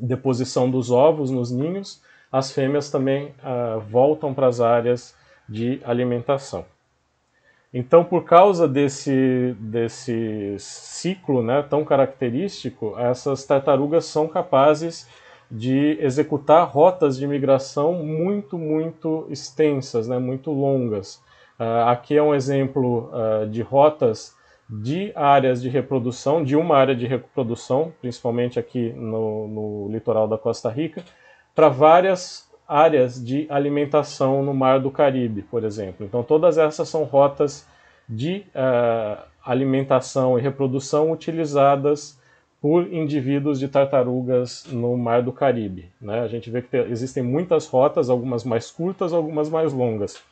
S1: deposição dos ovos nos ninhos, as fêmeas também ah, voltam para as áreas de alimentação. Então, por causa desse, desse ciclo né, tão característico, essas tartarugas são capazes de executar rotas de migração muito, muito extensas, né, muito longas. Uh, aqui é um exemplo uh, de rotas de áreas de reprodução, de uma área de reprodução, principalmente aqui no, no litoral da Costa Rica, para várias áreas de alimentação no Mar do Caribe, por exemplo. Então, todas essas são rotas de uh, alimentação e reprodução utilizadas por indivíduos de tartarugas no Mar do Caribe. Né? A gente vê que tem, existem muitas rotas, algumas mais curtas, algumas mais longas.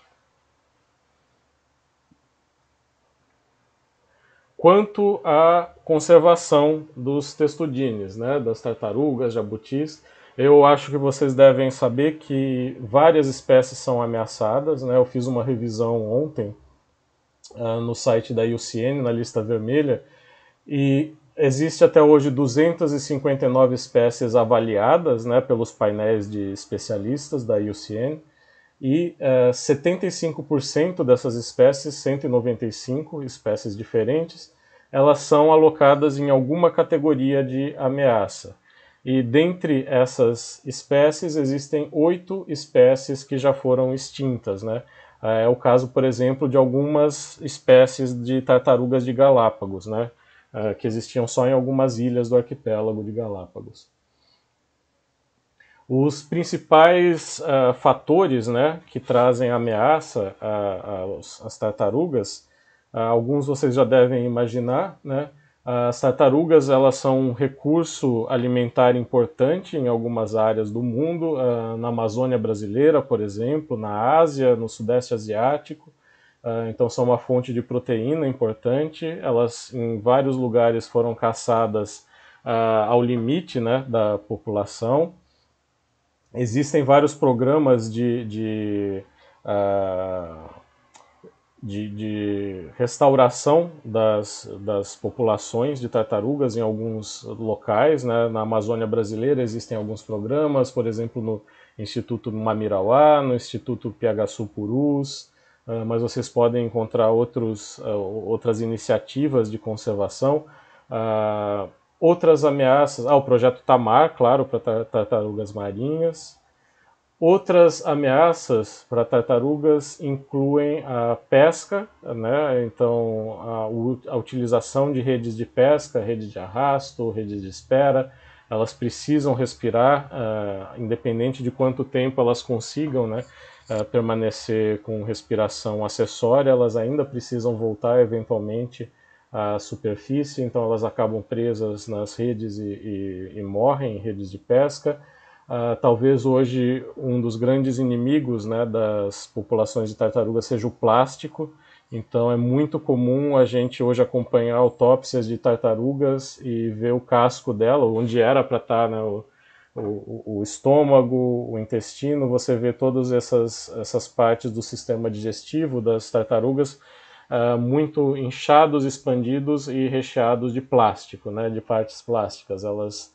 S1: Quanto à conservação dos testudines, né, das tartarugas, jabutis, eu acho que vocês devem saber que várias espécies são ameaçadas. Né? Eu fiz uma revisão ontem uh, no site da IUCN, na lista vermelha, e existe até hoje 259 espécies avaliadas né, pelos painéis de especialistas da IUCN, e uh, eh, 75% dessas espécies, 195 espécies diferentes, elas são alocadas em alguma categoria de ameaça. E dentre essas espécies, existem oito espécies que já foram extintas. Né? É, é o caso, por exemplo, de algumas espécies de tartarugas de Galápagos, né? É, que existiam só em algumas ilhas do arquipélago de Galápagos. Os principais uh, fatores né, que trazem ameaça às tartarugas, uh, alguns vocês já devem imaginar, né? As tartarugas elas são um recurso alimentar importante em algumas áreas do mundo, ah, na Amazônia brasileira, por exemplo, na Ásia, no Sudeste Asiático. Ah, então são uma fonte de proteína importante. Elas em vários lugares foram caçadas ah, ao limite né, da população. Existem vários programas de, de uh de, de restauração das, das populações de tartarugas em alguns locais. Né? Na Amazônia brasileira existem alguns programas, por exemplo, no Instituto Mamirauá, no Instituto piagaçu Purus, uh, ah, mas vocês podem encontrar outros, uh, outras iniciativas de conservação. Uh, outras ameaças, ah, o projeto Tamar, claro, para tartarugas marinhas. Outras ameaças para tartarugas incluem a pesca, né? então a, a, utilização de redes de pesca, rede de arrasto, rede de espera. Elas precisam respirar, uh, independente de quanto tempo elas consigam né? uh, permanecer com respiração acessória, elas ainda precisam voltar eventualmente à superfície, então elas acabam presas nas redes e, e, e morrem em redes de pesca. Uh, talvez hoje um dos grandes inimigos né, das populações de tartarugas seja o plástico. Então é muito comum a gente hoje acompanhar autópsias de tartarugas e ver o casco dela, onde era para estar tá, né, o, o, o, estômago, o intestino, você vê todas essas, essas partes do sistema digestivo das tartarugas uh, muito inchados, expandidos e recheados de plástico, né, de partes plásticas. Elas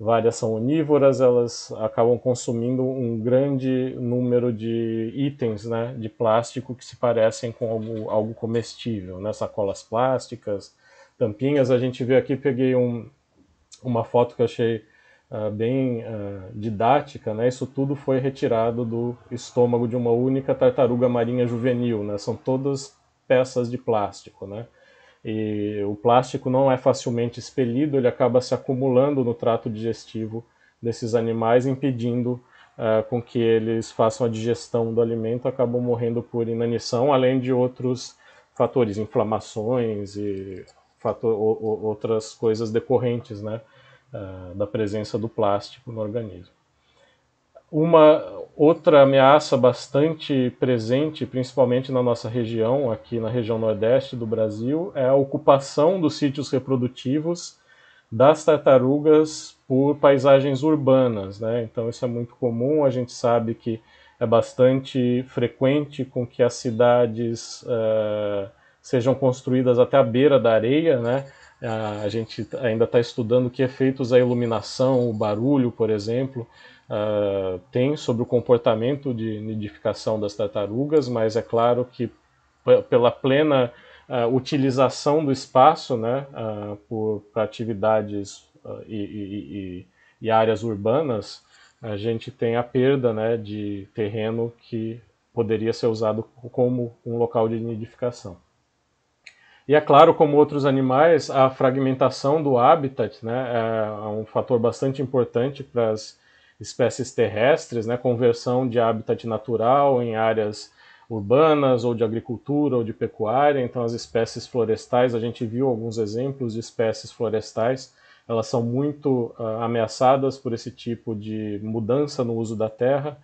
S1: várias são onívoras, elas acabam consumindo um grande número de itens né, de plástico que se parecem com algo, algo comestível, né, sacolas plásticas, tampinhas. A gente vê aqui, peguei um, uma foto que achei uh, bem uh, didática, né, isso tudo foi retirado do estômago de uma única tartaruga marinha juvenil, né, são todas peças de plástico, né e o plástico não é facilmente expelido, ele acaba se acumulando no trato digestivo desses animais, impedindo uh, com que eles façam a digestão do alimento, acabam morrendo por inanição, além de outros fatores, inflamações e fator, outras coisas decorrentes né, uh, da presença do plástico no organismo. Uma outra ameaça bastante presente, principalmente na nossa região, aqui na região nordeste do Brasil, é a ocupação dos sítios reprodutivos das tartarugas por paisagens urbanas. Né? Então, isso é muito comum, a gente sabe que é bastante frequente com que as cidades uh, sejam construídas até a beira da areia, né? Uh, a gente ainda está estudando que efeitos é a iluminação, o barulho, por exemplo, uh, tem sobre o comportamento de nidificação das tartarugas, mas é claro que pela plena uh, utilização do espaço né, uh, ah, para atividades e, e, e, e, áreas urbanas, a gente tem a perda né, de terreno que poderia ser usado como um local de nidificação. E é claro, como outros animais, a fragmentação do habitat né, é, é um fator bastante importante para as espécies terrestres, né, conversão de habitat natural em áreas urbanas ou de agricultura ou de pecuária. Então, as espécies florestais, a gente viu alguns exemplos de espécies florestais, elas são muito uh, ameaçadas por esse tipo de mudança no uso da terra.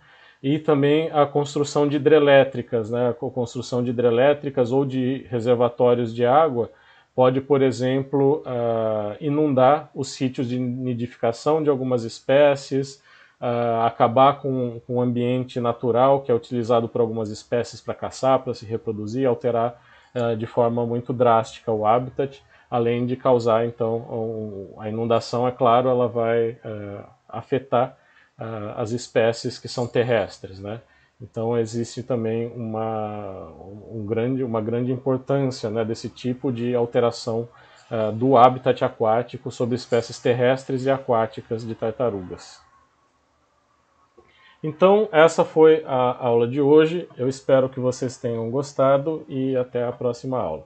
S1: E também a construção de hidrelétricas, né? a construção de hidrelétricas ou de reservatórios de água pode, por exemplo, uh, inundar os sítios de nidificação de algumas espécies, uh, acabar com, com o ambiente natural que é utilizado por algumas espécies para caçar, para se reproduzir, alterar uh, de forma muito drástica o habitat, além de causar, então, um, a inundação, é claro, ela vai uh, afetar as espécies que são terrestres, né? Então existe também uma, um grande, uma grande importância né, desse tipo de alteração do habitat aquático sobre espécies terrestres e aquáticas de tartarugas. Então, essa foi a aula de hoje. Eu espero que vocês tenham gostado e até a próxima aula.